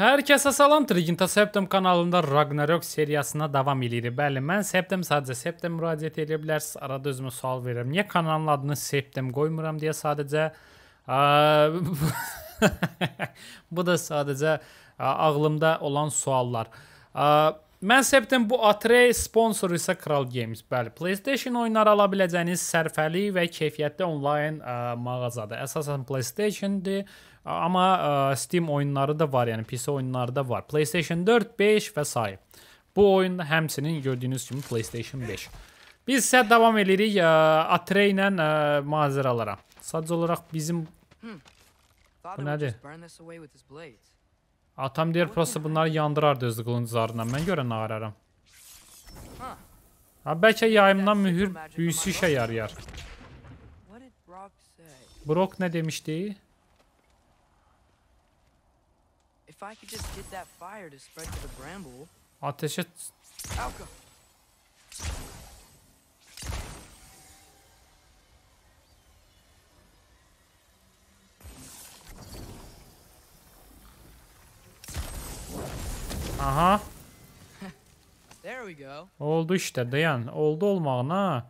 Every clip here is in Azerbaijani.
Herkese salam, Triginta Septem kanalında Ragnarok seriyasına davam edirik. Bəli, mən Septem, sadəcə Septem müraciət edə bilərsiniz. Arada özümə sual verirəm. Niyə kanalın adını Septem qoymuram deyə sadəcə bu da sadəcə ağlımda olan suallar. Mən Septem bu Atrey sponsoru isə Kral Games. Bəli, PlayStation oyunları ala biləcəyiniz sərfəli və keyfiyyətli onlayn mağazadır. Əsasən PlayStation-dir. Ama e, Steam oyunları da var yani PC oyunları da var. PlayStation 4, 5 vesaire. Bu oyun hepsinin gördüğünüz kimi PlayStation 5. Biz isə davam edirik ə, e, Atre ilə e, ə, Sadəcə olaraq bizim Bu nədir? Atam deyir, prosta bunları yandırar öz qılınc zarından. Mən görə nağıraram. Ha, bəlkə yayımdan mühür büyüsü işə yarayar. Brock nə demişdi? If I could just get that fire to spread to the bramble. Ateşe Alka. Aha. There we go. Oldu işte dayan. Oldu olmağına.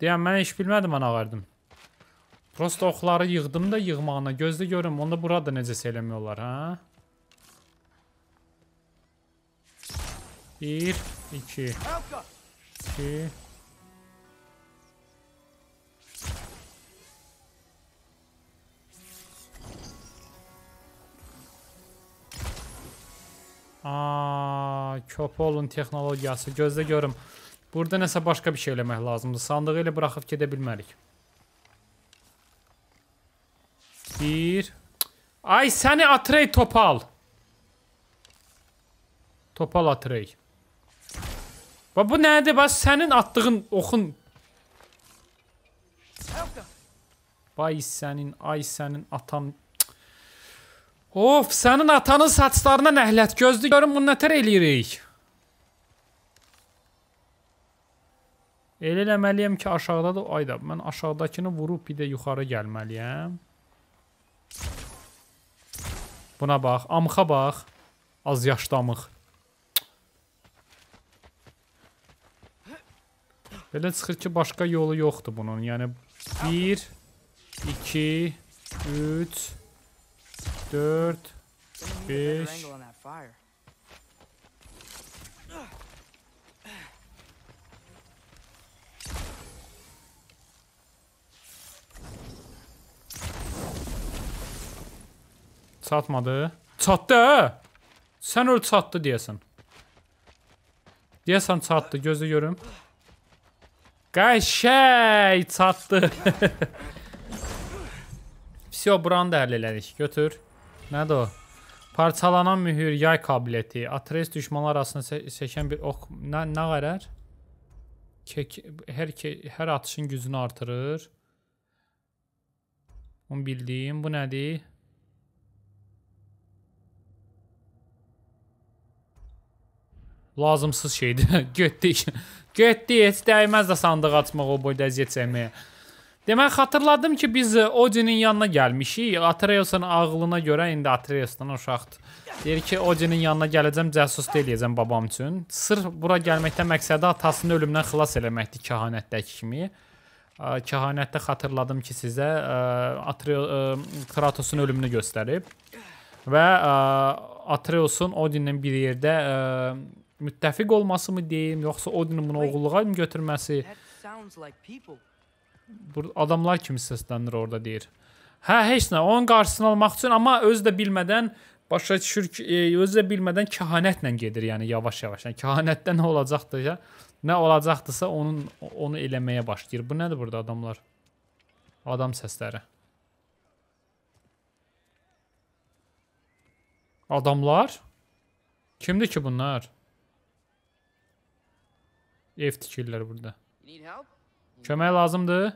Dayan mən heç bilmədim ana verdim. Prosto oxları yığdım da yığmağına. Gözlə görüm. Onda burada necə eləmək ha? Bir, iki. İki. Aa, köp olun texnologiyası. Gözlə görüm. Burada nəsə başqa bir şey eləmək lazımdır. Sandığı ilə buraxıb gedə bilmərik. Bir. Ay səni Atrey topal. Topal Atrey. Bax bu nədir? Bax sənin atdığın oxun. Vay sənin, ay sənin atan. Of, sənin atanın saçlarına nəhlət gözdü. Görün bunu nətər eləyirik. Elə eləməliyəm ki, aşağıda da ayda. Mən aşağıdakını vurub bir də yuxarı gəlməliyəm. Buna bax, amxa bax. Az yaşdamıq. Belə çıxır ki, başqa yolu yoxdur bunun. Yəni 1 2 3 4 5 Çatmadı. Çatdı hə? Sən öl çatdı deyəsən. Deyəsən çatdı, gözlə görüm. Gayşey sattı. Psio buranı da əldə Götür. Nədir o? Parçalanan mühür, yay kabiliyyəti. Atres düşmanlar arasında se seçən bir ok Nə, nə qərər? Her her atışın gücünü artırır. Bunu bildiyim. Bu nədir? Lazımsız şeydir. Götdük. Getdi, heç dəyməz də sandıq açmaq o boyda əziyyət çəkməyə. Demək xatırladım ki, biz e, Odinin yanına gəlmişik. Atreus'un ağlına görə indi Atreus'dan uşaqdır. Deyir ki, Odinin yanına gələcəm, cəsusluq eləyəcəm babam üçün. Sırf bura gəlməkdə məqsədi atasını ölümdən xilas eləməkdir kahanətdəki kimi. E, Kahanətdə xatırladım ki, sizə e, Atreus Kratosun ölümünü göstərib və Atreus'un Odinlə bir yerdə ə, müttəfiq olması mı deyim, yoxsa Odinin bunu oğulluğa mı götürməsi? Bur adamlar kimi səslənir orada deyir. Hə, heç nə, onun qarşısını almaq üçün, amma özü də bilmədən başa düşür ki, e, özü də bilmədən kəhanətlə gedir, yəni yavaş-yavaş. Yəni kəhanətdə nə olacaqdı ya? Nə olacaqdısa onun onu eləməyə başlayır. Bu nədir burada adamlar? Adam səsləri. Adamlar? Kimdir ki bunlar? Ev tikirlər burada. Kömək lazımdır?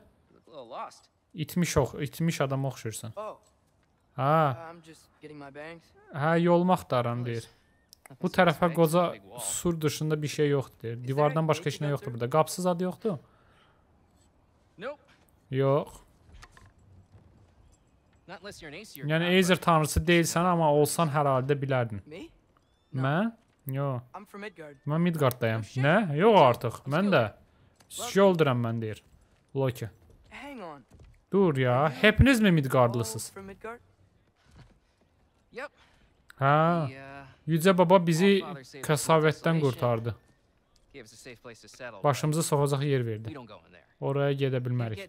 İtmiş ox, itmiş adama oxşursan. Oh. Ha. Hə, yolum axtaram deyir. Bu tərəfə qoca sur dışında bir şey yoxdur deyir. Divardan başqa heç nə yoxdur burada. Qapısız adı yoxdur? Yox. Yəni Azer tanrısı deyilsən, amma olsan hər halda bilərdin. Mən? Yox. Mən Midgard'dayam. Nə? Yox artıq. Mən də. Şişi öldürəm mən deyir. Loki. Dur ya. Hepiniz mi Midgardlısınız? Hə. Yücə baba bizi kəsavətdən qurtardı. Başımızı soxacaq yer verdi. Oraya gedə bilmərik.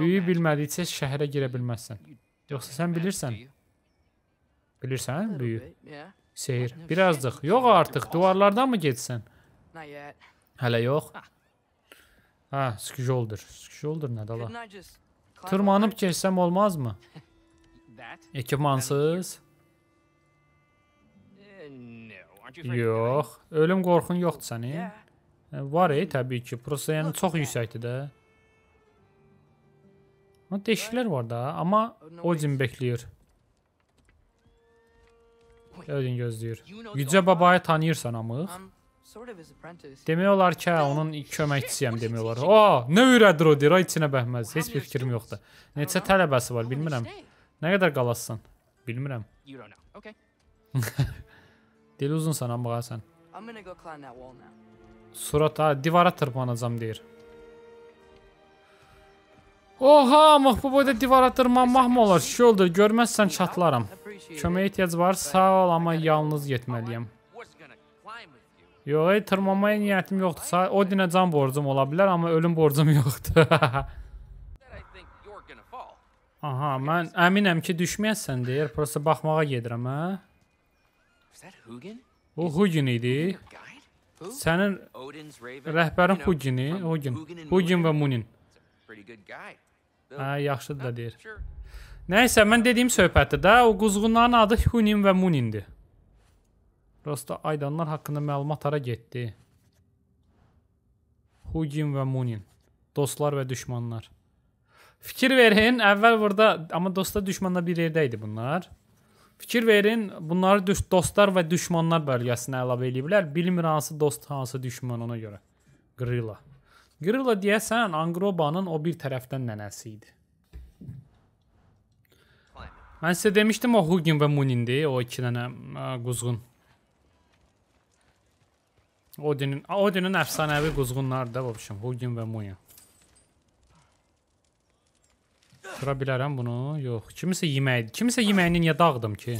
Büyüyü bilmədikcə şəhərə girə bilməzsən. Yoxsa sən bilirsən? Bilirsən büyü? Seyir. Birazcıq. Yox artıq. Duvarlardan mı geçsən? Hələ yox. Ah. Hə, skjoldur. Skjoldur nə dala? Tırmanıb keçsəm olmazmı? Ekipmansız? Yox. Uh, Ölüm qorxun yoxdur sənin? E, var ey, təbii ki. Prosta yəni çox yüksəkdir də. Deşiklər var da, amma Odin oh, bekləyir. Ödün gözləyir. Yücə babayı tanıyırsan amıq. Demək olar ki, hə, onun köməkçisiyəm demək olar. O, nə öyrədir o deyir, ay içinə bəhməz. Heç bir fikrim yoxdur. Neçə tələbəsi var, bilmirəm. Nə qədər qalassan? Bilmirəm. Dil uzunsan amma sən. Surata, divara tırmanacam deyir. Oha, amıq bu boyda divara tırmanmaq mı olar? Şey olur, görməzsən çatlaram. Kömək ehtiyac var, sağ ol, amma yalnız getməliyəm. Yox, ey, tırmanmaya niyyətim yoxdur. Sa Odinə can borcum ola bilər, amma ölüm borcum yoxdur. Aha, mən əminəm ki, düşməyəsən deyir. Prosta baxmağa gedirəm, hə? Bu Hugin idi. Sənin rəhbərin Hugini, Hugin, Hugin və Munin. Hə, yaxşıdır da deyir. Nəysə, mən dediyim söhbətdə də o quzğunların adı Hunin və Munindir. Prosta aydanlar haqqında məlumat hara getdi? Hugin və Munin. Dostlar və düşmanlar. Fikir verin, əvvəl burada, amma dostlar düşmanlar bir yerdə idi bunlar. Fikir verin, bunları dostlar və düşmanlar bölgəsinə əlavə ediblər. Bilmir hansı dost, hansı düşman ona görə. Grilla. Grilla deyəsən Angroba'nın o bir tərəfdən nənəsi idi. Mən sizə demişdim o Hugin və Munindir, o iki dənə quzğun. E, Odinin, Odinin əfsanəvi quzğunları da vəbşim, Hugin və Munin. Dura bilərəm bunu? Yox, kimisə yeməyidir. Kimisə yeməyini niyə dağıdım ki?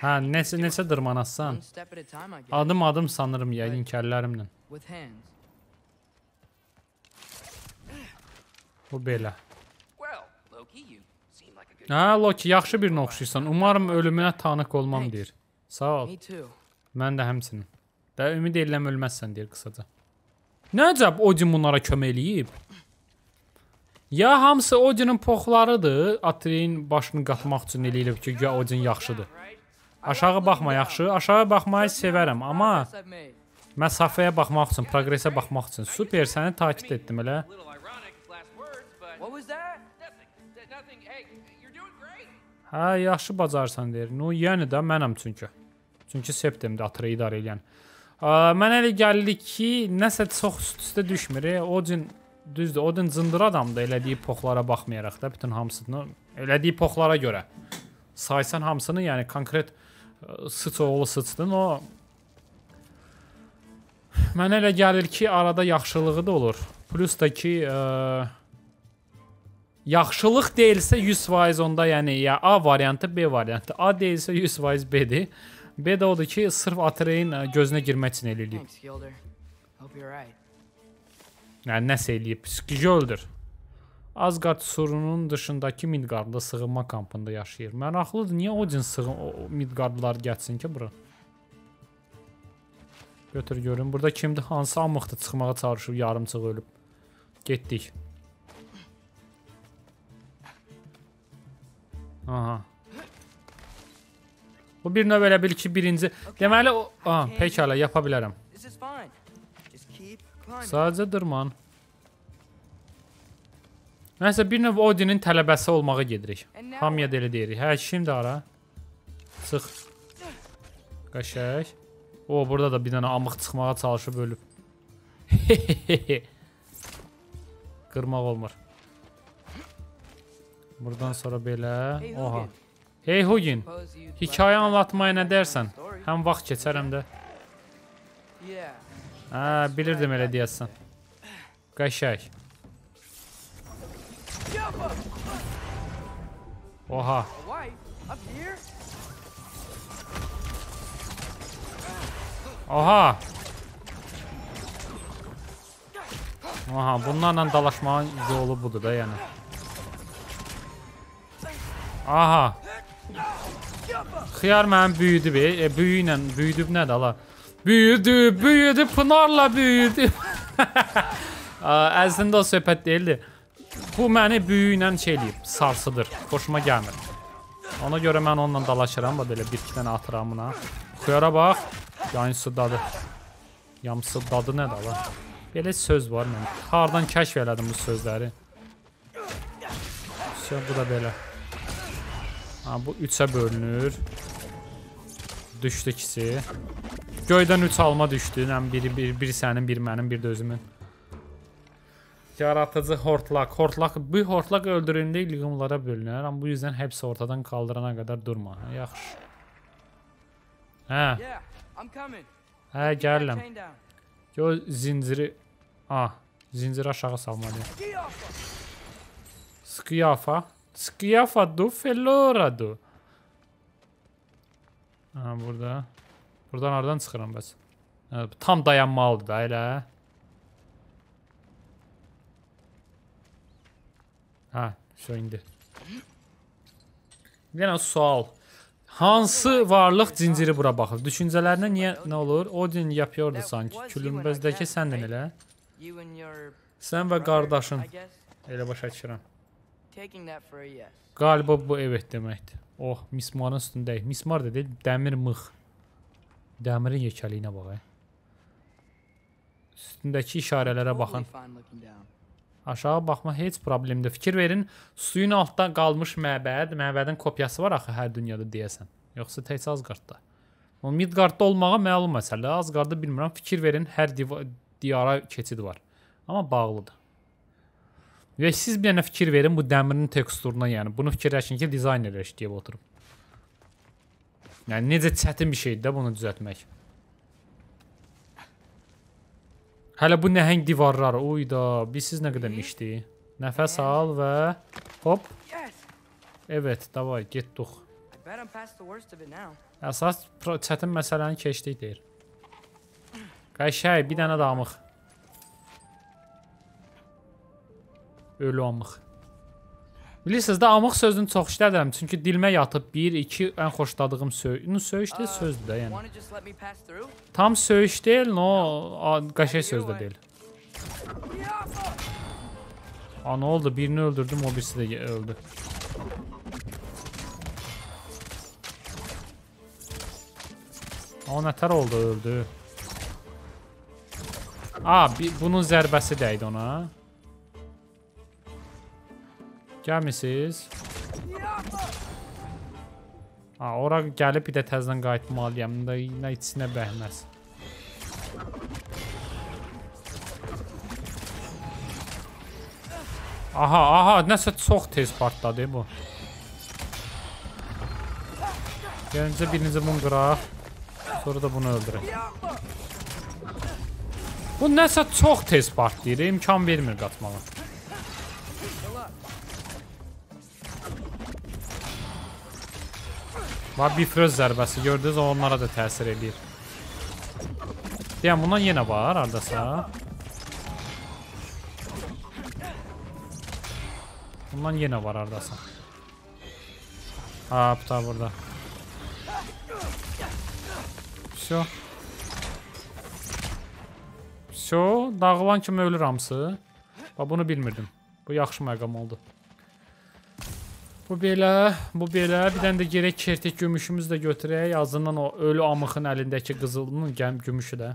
Hə, neçə, neçə dırmanasan? Adım adım sanırım yəqin ki, əllərimlə. Bu belə. Hə, Loki, yaxşı birinə oxşayırsan. Umarım ölümünə tanıq olmam deyir. Sağ ol. Mən də həmçinin. Də ümid edirəm ölməzsən deyir qısaca. Nəcəb Odin bunlara kömək eləyib? Ya hamısı Odin'in poxlarıdır, Atreyin başını qatmaq üçün eləyib ki, güya Odin yaxşıdır. Aşağı baxma yaxşı, aşağı baxmayı sevərəm, amma məsafəyə baxmaq üçün, proqresə baxmaq üçün. Super, səni takip etdim elə. Hə, yaxşı bacarsan deyir. No, yəni də mənəm çünki. Çünki septemdə atırı idarə eləyən. Mənə elə gəldi ki, nəsə çox üst-üstə düşmür. E, Odin düzdür, Odin cındır adamdır elədiyi poxlara baxmayaraq da bütün hamısını elədiyi poxlara görə. Saysan hamısını, yəni konkret e, sıç oğlu sıçdın, o Mənə elə gəlir ki, arada yaxşılığı da olur. Plus da ki, ə e, Yaxşılıq deyilsə 100% onda yəni ya A variantı, B variantı. A deyilsə 100% B-dir. B də odur ki, sırf Atreyin e, gözünə girmək üçün eləyirik. Yəni nəsə eləyib, psikici öldür. Asgard surunun dışındakı Midgardlı sığınma kampında yaşayır. Maraqlıdır, niyə Odin sığın Midgardlılar gəlsin ki bura? Götür görün, burada kimdir, hansı amıqdır çıxmağa çalışıb, yarımçıq ölüb. Getdik. Aha. Bu bir növ elə bil ki, birinci... Deməli, o... Aha, pekala, yapa bilərəm. Sadəcə dırman. Nəsə, bir növ Odinin tələbəsi olmağa gedirik. Hamıya da elə deyirik. Hə, şimdi ara. Çıx. Qaşək. O, burada da bir dənə amıq çıxmağa çalışıb ölüb. Qırmaq olmur. Buradan sonra belə. Oha. Hey Hugin, hikaye anlatmaya nə dərsən? Həm vaxt keçər, həm də. bilirdim elə deyəsən. Qəşək. Oha. Oha. Oha. bunlarla dalaşmanın yolu budur da, yani. Aha. Xiyar mənim büyüdü be. E, büyü ilə büyüdüb nədir ala? Büyüdü, büyüdü, Pınarla büyüdü. Əslində o söhbət deyildi. Bu məni büyü ilə şey eləyib, sarsıdır. Xoşuma gəlmir. Ona görə mən onunla dalaşıram, bax belə bir iki dənə atıram buna. Xiyara bax. Yansıdadı. Yamsıdadı nədir ala? Belə söz var mənim. Hardan kəşf elədim bu sözləri? Söz bu da belə. Ha, bu 3-ə bölünür. Düşdü ikisi. Göydən 3 alma düşdü. Həm biri, biri, biri sənin, biri mənim, bir də özümün. Yaratıcı hortlak. Hortlak, bu hortlak öldüründə liqumlara bölünür. Amma bu yüzdən hepsi ortadan kaldırana qədər durma. Hə, yaxşı. Hə. Hə, gəlirəm. Yo, zinciri... Ah, zinciri aşağı salmalıyım. Skiyafa. Skiyafa. Skiyafa e ah, eh, eh. ah, du fellora du. Ha, burada. Buradan haradan çıxıram bəs? Tam dayanmalıdır da elə. Ha, şu indi. Bir dənə sual. Hansı varlıq zinciri bura baxır? Düşüncələrinə niyə nə olur? Odin yapıyordu sanki. Külümbəzdəki səndin elə. Sən və qardaşın. Elə başa düşürəm. Qaliba bu evet deməkdir. Oh, mismarın üstündəyik. Mismar da deyil, dəmir mıx. Dəmirin yekəliyinə bax. Eh. Üstündəki işarələrə baxın. Aşağı baxma heç problemdir. Fikir verin, suyun altda qalmış məbəd, məbədin kopyası var axı hər dünyada deyəsən. Yoxsa tək Asgardda. O Midgardda olmağa məlum məsələ. Asgardda bilmirəm, fikir verin, hər diyara keçid var. Amma bağlıdır. Və siz bir dənə fikir verin bu dəmirin teksturuna, yəni bunu fikirləşin ki, dizaynerlər işləyib oturub. Yəni necə çətin bir şeydir də bunu düzəltmək. Hələ bu nəhəng divarlar, oy da, bilsiz nə qədər işdi. Nəfəs al və hop. Evet, davay, getdik. Əsas çətin məsələni keçdik deyir. Qəşəng bir dənə damıq. Ölü amıq. Bilirsiniz də amıq sözünü çox işlədirəm, çünki dilimə yatıb 1 2 ən xoşladığım söz. Nu söyüş deyil, sözdür də, yəni. Tam söyüş deyil, no, qəşəng söz də deyil. A, nə oldu? Birini öldürdüm, o birisi də öldü. O nətər oldu, öldü. A, bunun zərbəsi dəydi ona. Gəlmisiniz? Ha, ora gəlib bir də təzdən qayıtmalıyam. Da nə içsinə bəhməz. Aha, aha, nəsə çox tez partladı bu. Gəlincə birinci bunu qıraq. Sonra da bunu öldürək. Bu nəsə çox tez partlayır, imkan vermir qatmağa. Var bifröz zərbəsi gördüyünüz o onlara da təsir eləyir. Deyəm bundan yenə var hardasa. Bundan yenə var hardasa. Ha bu da burada. Все. Все, dağılan kimi ölür hamısı. Bax bunu bilmirdim. Bu yaxşı məqam oldu. Bu belə, bu belə. Bir dənə də gerək kertik gümüşümüzü də götürək. Azından o ölü amıxın əlindəki qızılının gümüşü də.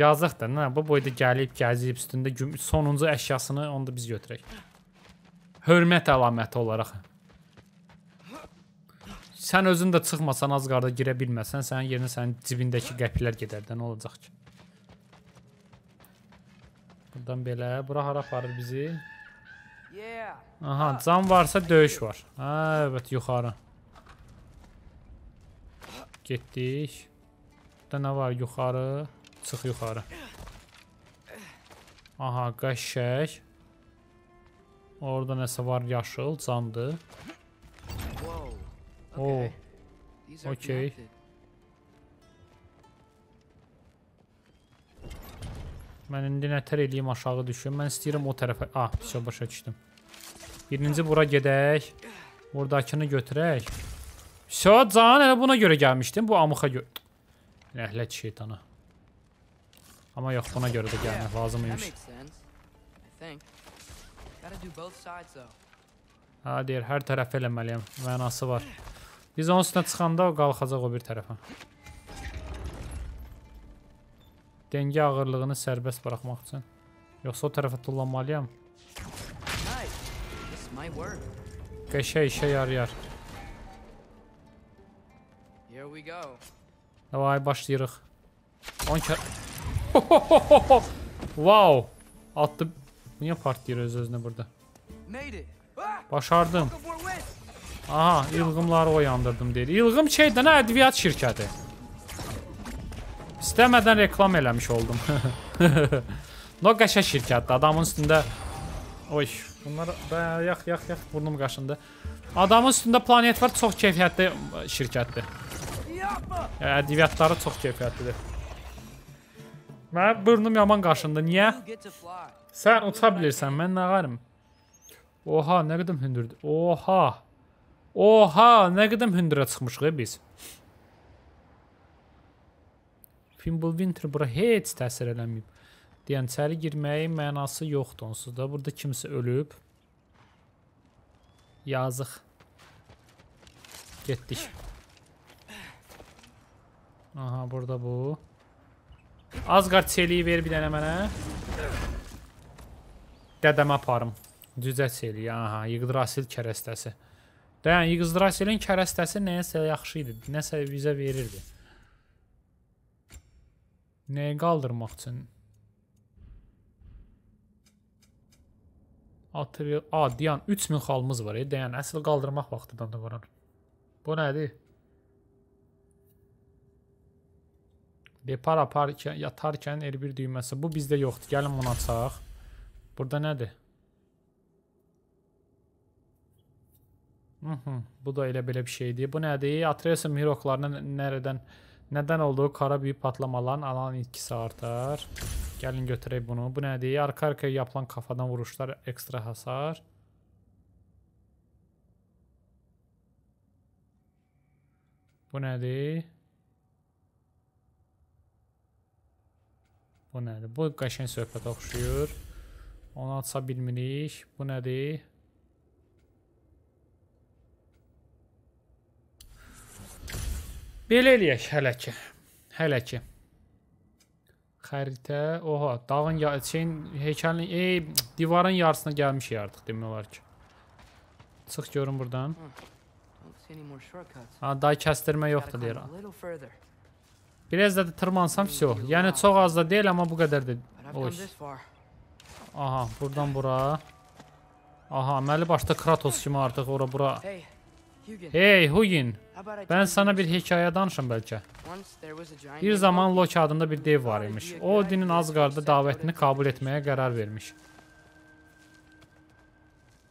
Yazıq da, nə, bu boyda gəlib, gəzib üstündə sonuncu əşyasını onu da biz götürək. Hörmət əlaməti olaraq. Sən özün də çıxmasan, az qarda girə bilməsən, sənin yerinə sənin cibindəki qəpilər gedərdə, nə olacaq ki? Buradan belə, bura hara aparır bizi? Aha, can varsa döyüş var. Hə, evet, yuxarı. Getdik. Burada nə var? Yuxarı. Çıx yuxarı. Aha, qəşək. Orada nəsə var yaşıl, candır. Oo. Oh. Okey. Mən indi nətər eləyim aşağı düşüm. Mən istəyirəm o tərəfə... Ah, pisə başa düşdüm. Birinci bura gedək. Buradakını götürək. Pisə, can elə buna görə gəlmişdim. Bu amıxa görə... Nəhlət şeytana. Amma yox, buna görə də gəlmək lazım imiş. Ha, deyir, hər tərəf eləməliyəm. Mənası var. Biz onun üstünə çıxanda qalxacaq o bir tərəfə. Denge ağırlığını sərbəst bıraxmaq üçün. Yoxsa o tərəfə tullanmalıyam. Qəşə işə yarayar. Davay başlayırıq. 10 kər... wow! Attı... Niye partlayır öz-özünə burada? Başardım. Aha, ilğımları oyandırdım deyir. İlğım şeydən ədviyyat şirkəti. İstəmədən reklam eləmiş oldum. Nə qəşə şirkətdir. Adamın üstündə... Oy, bunlar... Yax, yax, yax. Burnum qaşındı. Adamın üstündə planet var. Çox keyfiyyətli şirkətdir. E, ədəbiyyatları çox keyfiyyətlidir. Mənim burnum yaman qaşındı. Niyə? Sən uça bilirsən. Mən nə qarım? Oha, nə qədəm hündürdür. Oha. Oha, nə qədəm hündürə çıxmışıq biz. Pimbul Winter bura heç təsir eləməyib. Deyən içəri girməyin mənası yoxdur onsuz da. Burada kimsə ölüb. Yazıq. Getdik. Aha, burada bu. Azqar çeliyi ver bir dənə mənə. Dədəmə aparım. Cüzə çeliyi, aha, yığdrasil kərəstəsi. Dəyən, yığdrasilin kərəstəsi nəyəsə yaxşı idi, nəsə bizə verirdi. Nəyi qaldırmaq üçün? Atrial, a, deyən 3000 xalımız var, e, deyən əsl qaldırmaq vaxtıdan da varar. Bu nədir? Depar aparkən, yatarkən R1 düyməsi. Bu bizdə yoxdur. Gəlin bunu açaq. Burada nədir? Hı -hı. Bu da elə belə bir şeydir. Bu nədir? Atresa mihroklarını nərədən... Nə Nədən oldu? Qara bir patlamaların alan itkisi artar. Gəlin götürək bunu. Bu nədir? Arka-arkaya yapılan kafadan vuruşlar ekstra hasar. Bu nədir? Bu nədir? Bu qəşən söhbətə oxşuyur. Onu aça bilmirik. Bu nədir? Belə eləyək hələ ki. Hələ ki. Xəritə, oha, dağın ya şeyin heykəlin, ey, divarın yarısına gəlmişik artıq demək olar ki. Çıx görün burdan. Ha, daha kəstirmə yoxdur deyir. Biraz da tırmansam всё. Yəni çox az da deyil, amma bu qədər də oys. Aha, burdan bura. Aha, əməli başda Kratos kimi artıq ora bura. Hey, Hugin. Mən sənə bir hekayə danışım bəlkə. Bir zaman Loki adında bir dev var imiş. O Odinin Asgarda davətini qəbul etməyə qərar vermiş.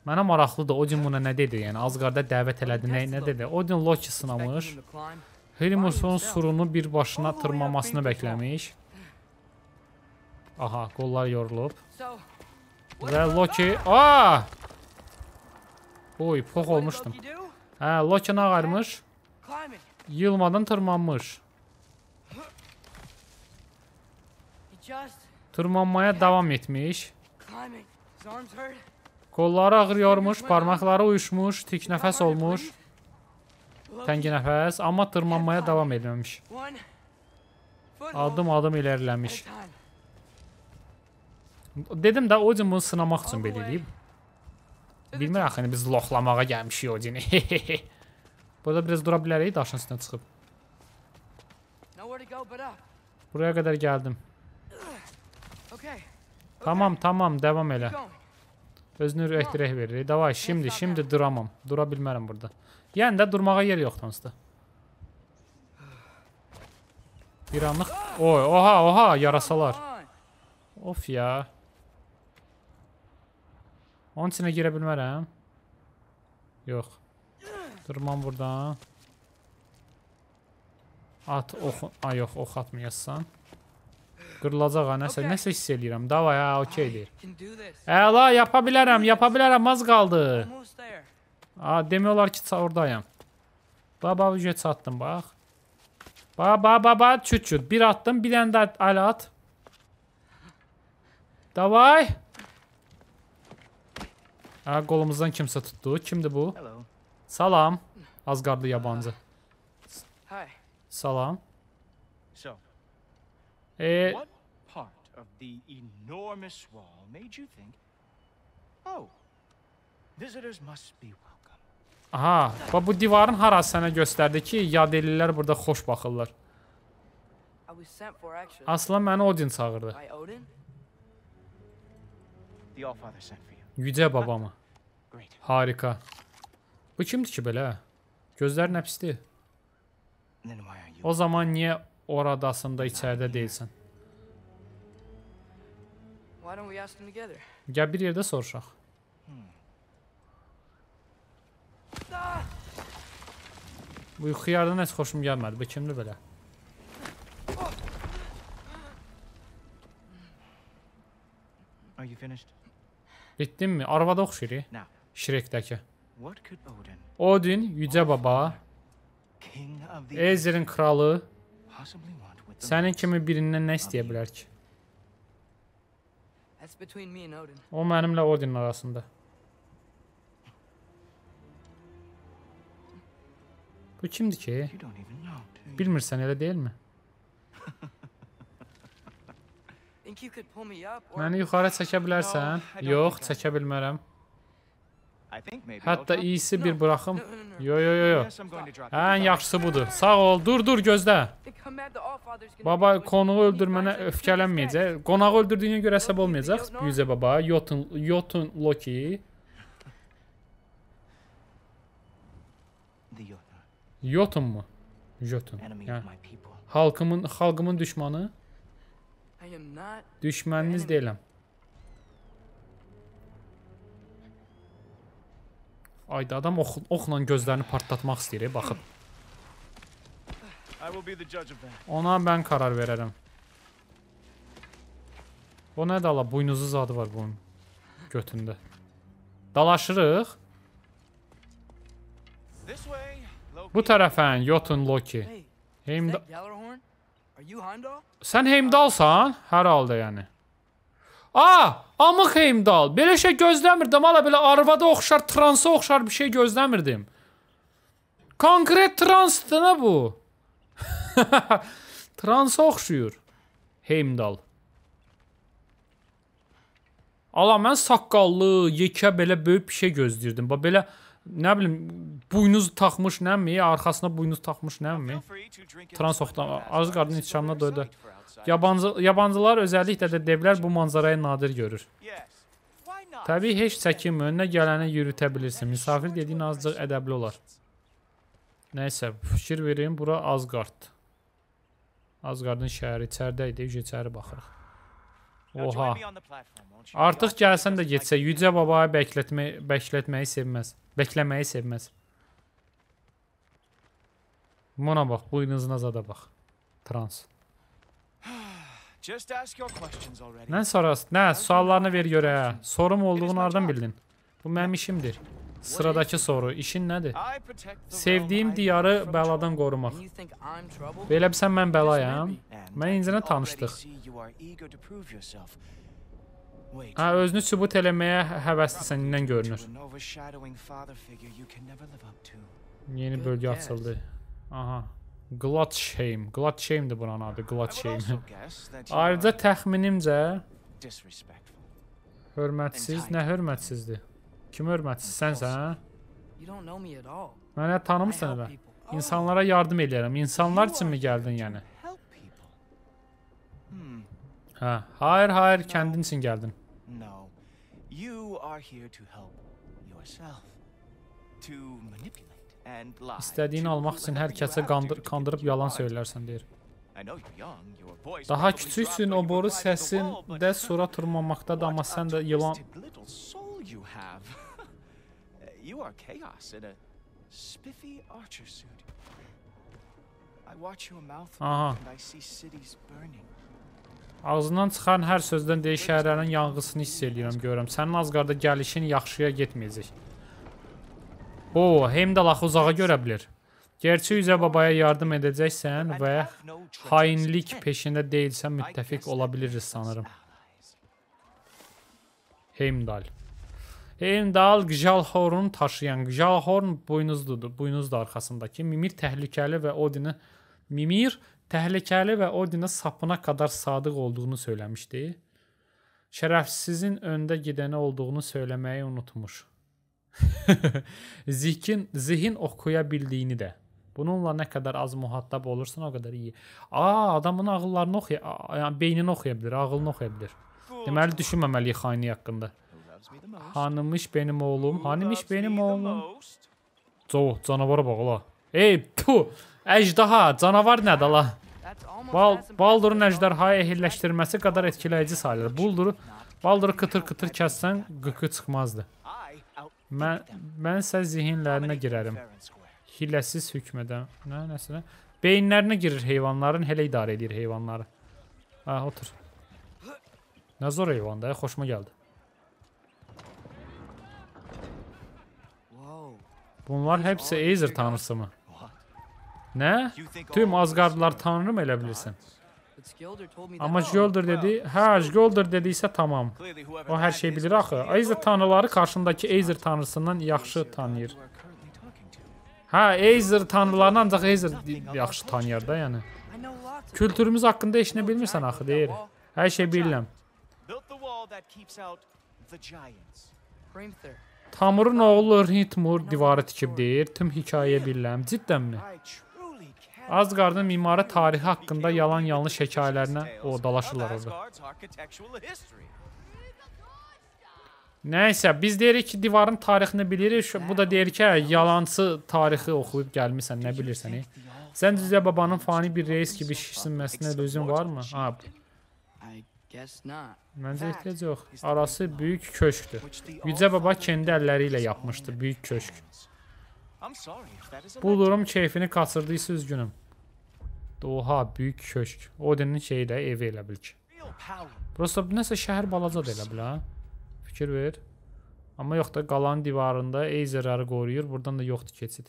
Mənə maraqlıdır Odin buna nə dedi? Yəni Asgarda dəvət elədi, nə, nə dedi? Odin Loki sınamış. Helmusun surunu bir başına tırmamasını bəkləmiş. Aha, qollar yorulub. Və Loki... Aaa! Oy, pox olmuşdum. Hə, Loki nə ağarmış? Yılmadan tırmanmış. Tırmanmaya devam etmiş. Kolları ağrıyormuş, parmakları uyuşmuş, tik nəfəs olmuş. Təngi nəfəs, ama tırmanmaya devam etməmiş. Adım adım ilerlemiş. Dedim də Odin bunu sınamaq üçün belə deyib. Bilmir axı, hani biz loxlamağa gəlmişik Odin'i. Burada biraz dura bilərik daşın üstünə çıxıb. Buraya qədər gəldim. Tamam, tamam, davam elə. Özünü ürəkdirək veririk. Davay, şimdi, şimdi duramam. Dura bilmərəm burada. Yəni də durmağa yer yoxdur hansıda. Bir anlıq... Oy, oha, oha, yarasalar. Of ya. Onun içinə girə bilmərəm. Yox. Dırman buradan. At ox, ay yox, ox atmayasan. Qırılacaq ha, nəsə, okay. nəsə hiss eləyirəm. Davay, hə, okeydir. Əla, yapa bilərəm, yapa bilərəm, az qaldı. A, demək olar ki, oradayam. Baba, vücə çatdım, bax. Baba, baba, çüt-çüt. Bir attım, bir dənə də əl at. Davay. Hə, qolumuzdan kimsə tutdu. Kimdir bu? Hello. Salam. Azqardlı yabancı. Salam. E, of the enormous wall made you think, oh, visitors must be welcome. Aha, bax bu divarın harası sənə göstərdi ki, yadelilər burada xoş baxırlar. Aslan məni Odin çağırdı. Yücə babamı. Harika. Bu kimdir ki belə? Gözlər nə pisdir? O zaman niyə oradasında içəridə deyilsən? Gəl bir yerdə soruşaq. Bu xiyardan heç xoşum gəlmədi. Bu kimdir belə? Bitdinmi? Arvada oxşuyur. Şirekdəki. Odin, yücə baba, Ezerin kralı sənin kimi birindən nə istəyə bilər ki? O mənimlə Odin arasında. Bu kimdir ki? Bilmirsən elə deyilmi? Məni yuxarı çəkə bilərsən? Yox, çəkə bilmərəm. Hətta iyisi bir buraxım. Yo, yo, yo, yo. Ən yaxşısı budur. Sağ ol. Dur, dur, gözlə. Baba, qonuğu öldürmənə öfkələnməyəcək. Qonağı öldürdüyünə görə əsəb olmayacaq. Yüzə baba. Yotun, Yotun Loki. Yotun mu? Jotun. Yəni, halkımın, xalqımın düşmanı. Düşməniniz deyiləm. Ayda adam ox oxla gözlərini partlatmaq istəyir, e, baxın. Ona mən karar verərəm. O nə dala? Buynuzu zadı var bunun götündə. Dalaşırıq. Bu tərəfən Yotun Loki. Heimdall. Sən Heimdallsan? Hər halda yəni. A, amıq Heimdal. Belə şey gözləmirdim. Hala belə arvada oxşar, transa oxşar bir şey gözləmirdim. Konkret transdır nə bu? transa oxşuyur. Heimdal. Ala mən saqqallı, yekə belə böyük bir şey gözləyirdim. Bax belə nə bilim buynuz taxmış nəmi, arxasına buynuz taxmış nəmi? Transoxdan az qadın içamına doydu. Yabancı, yabancılar özəlliklə də devlər bu manzarayı nadir görür. Təbii heç çəkinmə, önünə gələni yürütə bilirsən. Misafir dediyin azcıq ədəbli olar. Nəysə, fikir verin, bura Azqarddır. Azqardın şəhəri içəridə idi, keçəri baxırıq. Oha. Artıq gəlsən də getsə, Yücə Babaya bəklətmə, bəklətməyi sevməz. Bəkləməyi sevməz. Buna bax, bu inizin azada bax. Trans. Trans. Just ask your questions already. Nə soras? Nə, suallarını ver görə. Hə. Sorum olduğunu hardan bildin? Bu mənim işimdir. Sıradakı soru, işin nədir? Sevdiyim diyarı bəladan qorumaq. Belə bilsən mən bəlayam? Mən incənə tanışdıq. Hə, özünü sübut eləməyə həvəslisən, indən görünür. Yeni bölgə açıldı. Aha. Gladsheim. Gladsheim-dir buranın adı, Gladsheim. Ayrıca təxminimcə hörmətsiz, nə hörmətsizdir? Kim hörmətsiz? Sənsən, hə? Mənə tanımırsan elə. İnsanlara yardım edirəm. İnsanlar üçünmü gəldin yəni? Hmm. Hə, hayır, hayır, kəndin üçün gəldin. You are here to help yourself, to manipulate İstədiyini almaq üçün hər kəsə qandır qandırıb yalan söylərsən deyir. Daha kiçiksin o boru səsində sura tırmanmaqdadır, amma sən də yılan You are chaos in a spiffy archer suit. I watch your mouth and I see cities burning. Ağzından çıxan hər sözdən deyişərlərin yanğısını hiss eləyirəm, görürəm. Sənin Azqarda gəlişin yaxşıya getməyəcək. O, Heimdall axı uzağa görə bilir. Gerçi üzə babaya yardım edəcəksən və hainlik peşində deyilsən müttəfiq ola biliriz sanırım. Heimdall. Heimdall Gjalhorn taşıyan. Gjalhorn buynuzludur. Buynuz da arxasındakı. Mimir təhlükəli və Odinə Mimir təhlükəli və Odinə sapına qədər sadıq olduğunu söyləmişdi. Şərəfsizin öndə gedəni olduğunu söyləməyi unutmuş. zihin, zihin oxuya bildiyini də. Bununla nə qədər az muhattab olursan, o qədər iyi. A, adamın ağıllarını oxuya, yəni beynini oxuya bilər, ağlını oxuya bilər. Deməli düşünməməliyik xaini haqqında. Hanımış benim oğlum, hanımış benim oğlum. Co, canavara bax ola. Ey, tu, əjdaha, canavar nədir la? Bal Baldurun əjdərhayı ehilləşdirməsi qədər etkiləyici sayılır. Balduru Balduru qıtır-qıtır kəssən qıqı çıxmazdı. Mən, mən isə zihinlərinə girərim. Hiləsiz hökmədə. Nə, nəsə, nə? Beyinlərinə girir heyvanların, elə idarə edir heyvanları. Hə, otur. Nə zor heyvanda, hə, xoşuma gəldi. Bunlar hepsi Azer tanrısı mı? Nə? Tüm Azqardlar tanrı mı elə bilirsən? Amma Jolder dedi, hə, Jolder dediksə tamam. O hər şey bilir axı. Azer tanrıları qarşındakı Azer tanrısından yaxşı tanıyır. Hə, Azer tanrılarını ancaq Azer yaxşı tanıyır da, yəni. Kültürümüz haqqında heç nə bilmirsən axı, deyir. Hər şey bilirəm. Tamurun oğlu Ritmur divarı tikib deyir. Tüm hekayə bilirəm. Ciddənmi? Asgard'ın mimarı tarixi haqqında yalan-yanlış hekayələrinə o dalaşırlar orada. Nəysə, biz deyirik ki, divarın tarixini bilirik. Bu da deyir ki, yalançı tarixi oxuyub gəlmisən, nə bilirsən? E? Sən Düzə babanın fani bir reis kimi şişsinməsinə lüzum varmı? Ha. Məncə ehtiyac yox. Arası böyük köşkdür. Yücə baba kendi əlləri ilə yapmışdı böyük köşk. Bu durum keyfini qaçırdıysa üzgünüm. Doha, böyük köşk. Odinin şeyi də evi elə bil ki. Prosta nəsə şəhər balacadır elə bil, hə? Fikir ver. Amma yox da qalan divarında Eyzerarı qoruyur. Buradan da yoxdur keçid.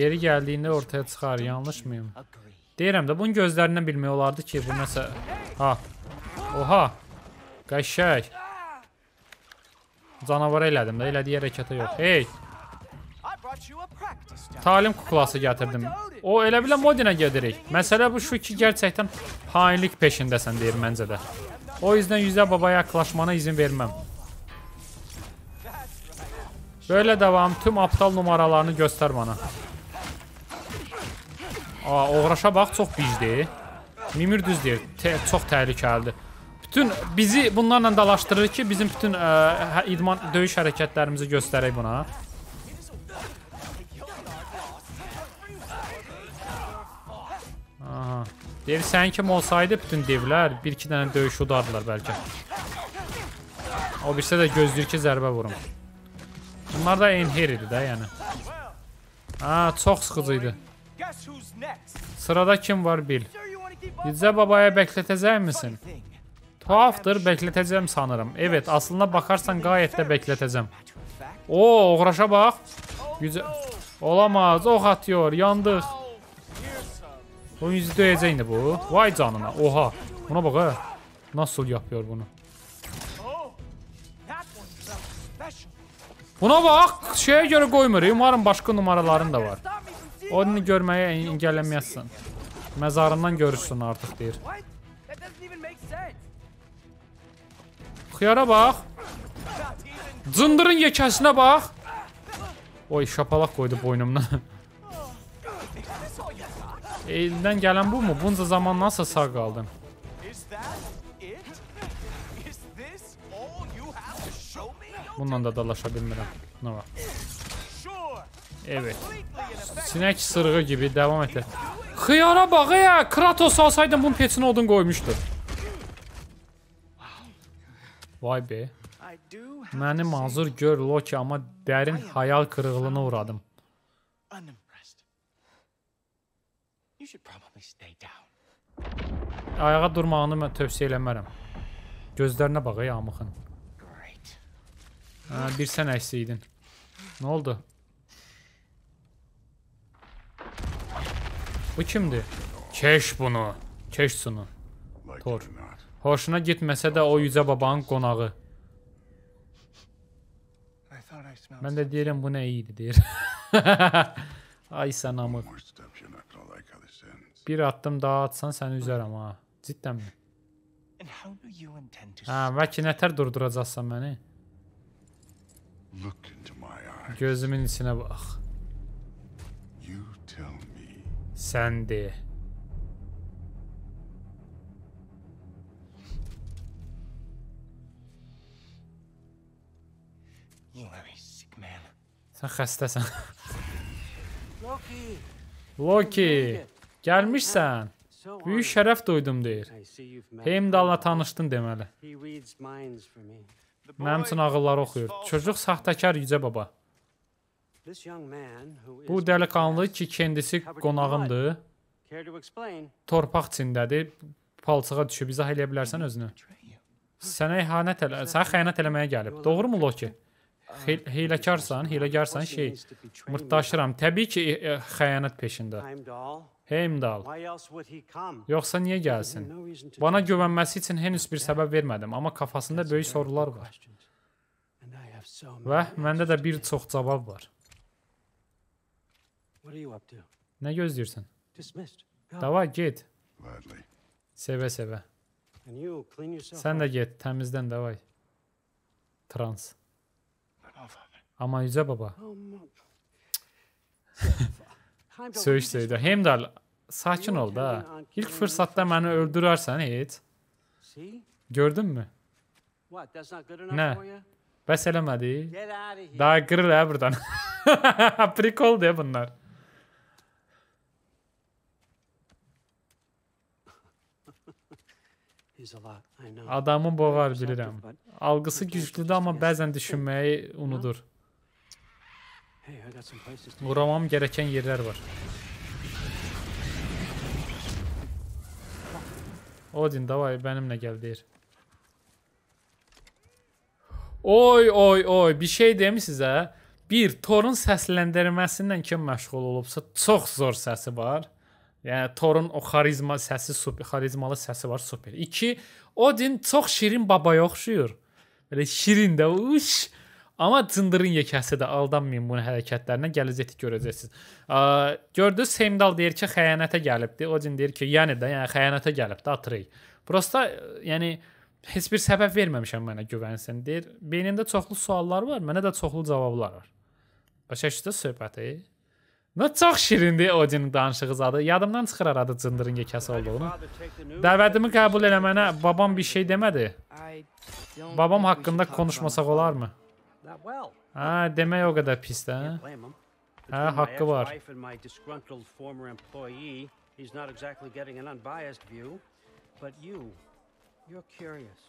Yeri gəldiyində ortaya çıxar, yanlış mıyım? Deyirəm də bunun gözlərindən bilmək olardı ki, bu nəsə... Ha. Oha. Qəşək. Canavara elədim də, elədiyi hərəkətə yox. Hey! Talim kuklası gətirdim. O, elə bilə modinə gedirik. Məsələ bu şu ki, gerçəkdən hainlik peşindəsən deyir məncə də. O yüzdən yüzə babaya yaklaşmana izin verməm. Böyle devam. Tüm aptal numaralarını göster bana. Aa, oğraşa bax, çox bicdir. Mimir düz deyir. Te çox təhlükəlidir. Bütün bizi bunlarla dalaşdırır ki, bizim bütün e, ə, hə, idman döyüş hərəkətlərimizi göstərək buna. Aha. Dev sən kim olsaydı bütün devlər bir-iki dənə döyüş udardılar bəlkə. O birsə də gözləyir ki, zərbə vurum. Bunlar da inher idi də, yəni. Ha, çox sıxıcı idi. Sırada kim var bil. Yüzə babaya bəkletəcək misin? Tuhaftır bekleteceğim sanırım. Evet aslında bakarsan gayet de bekleteceğim. Oo uğraşa bak. Güzel. Olamaz ok atıyor yandık. Bunun yüzü döyeceğini bu. Vay canına oha. Buna bak ha. Nasıl yapıyor bunu. Buna bak şeye göre koymur. Umarım başka numaraların da var. Onu görmeye engellemiyorsun. Mezarından görürsün artık deyir. Xiyara bax. Cındırın yekəsinə bax. Oy, şapalaq koydu boynumdan. Elindən gələn bu mu? Bunca zaman nasıl sağ qaldım? Bununla da dalaşa bilmirəm. Nə var? Evet. Sinek sırğı gibi devam et. Hıyara bak ya. E, Kratos alsaydın bunun peçine odun koymuştu. Vay be. Məni mazur gör Loki, amma dərin xəyal qırıqlığına uğradım. Ayağa durmağını mən tövsiyə eləmərəm. Gözlərinə bax, ay amıxın. Hə, bir sən əksi idin. Nə oldu? Bu kimdir? Keş bunu. Keş sunu. Tor. Hoşuna getməsə də o yücə babanın qonağı. Mən də deyirəm bu nə idi deyir. Ay sən amıq. Bir addım daha atsan səni üzərəm ha. Ciddənmi? Hə, bəlkə nətər durduracaqsan məni? Gözümün içinə bax. Sən de. Sən xəstəsən. Loki. Loki, gəlmişsən. Böyük şərəf duydum deyir. Heimdalla tanışdın deməli. Mənim üçün ağılları oxuyur. Çocuq saxtakar yücə baba. Bu dəliqanlı ki, kendisi qonağımdır. Torpaq içindədir. Palçığa düşüb izah eləyə bilərsən özünü. Sənə ihanət elə, sənə xəyanət eləməyə gəlib. Doğrumu Loki? Heyl heyləkarsan, heyləkarsan şey. Mırtdaşıram. Təbii ki, e, e xəyanət peşində. Heimdall. Yoxsa niyə gəlsin? Bana güvənməsi üçün henüz bir səbəb vermədim, amma kafasında böyük sorular var. Və məndə də bir çox cavab var. Nə gözləyirsən? Dava get. Sevə-sevə. Sən də get, təmizdən davay. Trans. Ama Yüce Baba. Söğüş söyledi. Heimdall, sakin ol da. İlk fırsatta beni öldürersen et. Gördün mü? Ne? Bəs eləmədi? Daha kırıl hə buradan. Prikol deyə bunlar. Adamı boğar bilirəm. Algısı güclüdür ama bəzən düşünməyi unudur. Vuramam gereken yerler var. Odin davay benimle gel deyir. Oy oy oy bir şey demişsiniz hə? Bir torun səsləndirməsindən kim məşğul olubsa çox zor səsi var. Yəni torun o xarizma səsi, super, xarizmalı səsi var, super. 2. Odin çox şirin babaya oxşuyur. Belə şirin də uş. Amma cındırın yekəsi də aldanmayın bunun hərəkətlərinə, gələcəkdə görəcəksiniz. Gördünüz, Heimdall deyir ki, xəyanətə gəlibdi. O cin deyir ki, yəni də, yəni xəyanətə gəlibdi, atrey. Prosta, yəni heç bir səbəb verməmişəm mənə güvənsin deyir. Beynində çoxlu suallar var, mənə də çoxlu cavablar var. Başa düşdünüz söhbəti? Nə çox şirindir o cinin danışığı zadı. Yadımdan çıxır arada cındırın yekəsi olduğunu. Dəvətimi qəbul eləmənə babam bir şey demədi. Babam haqqında konuşmasaq olarmı? Hə, demək o qədər pis də. Hə, haqqı var. He's not exactly getting an unbiased view, but you, you're curious.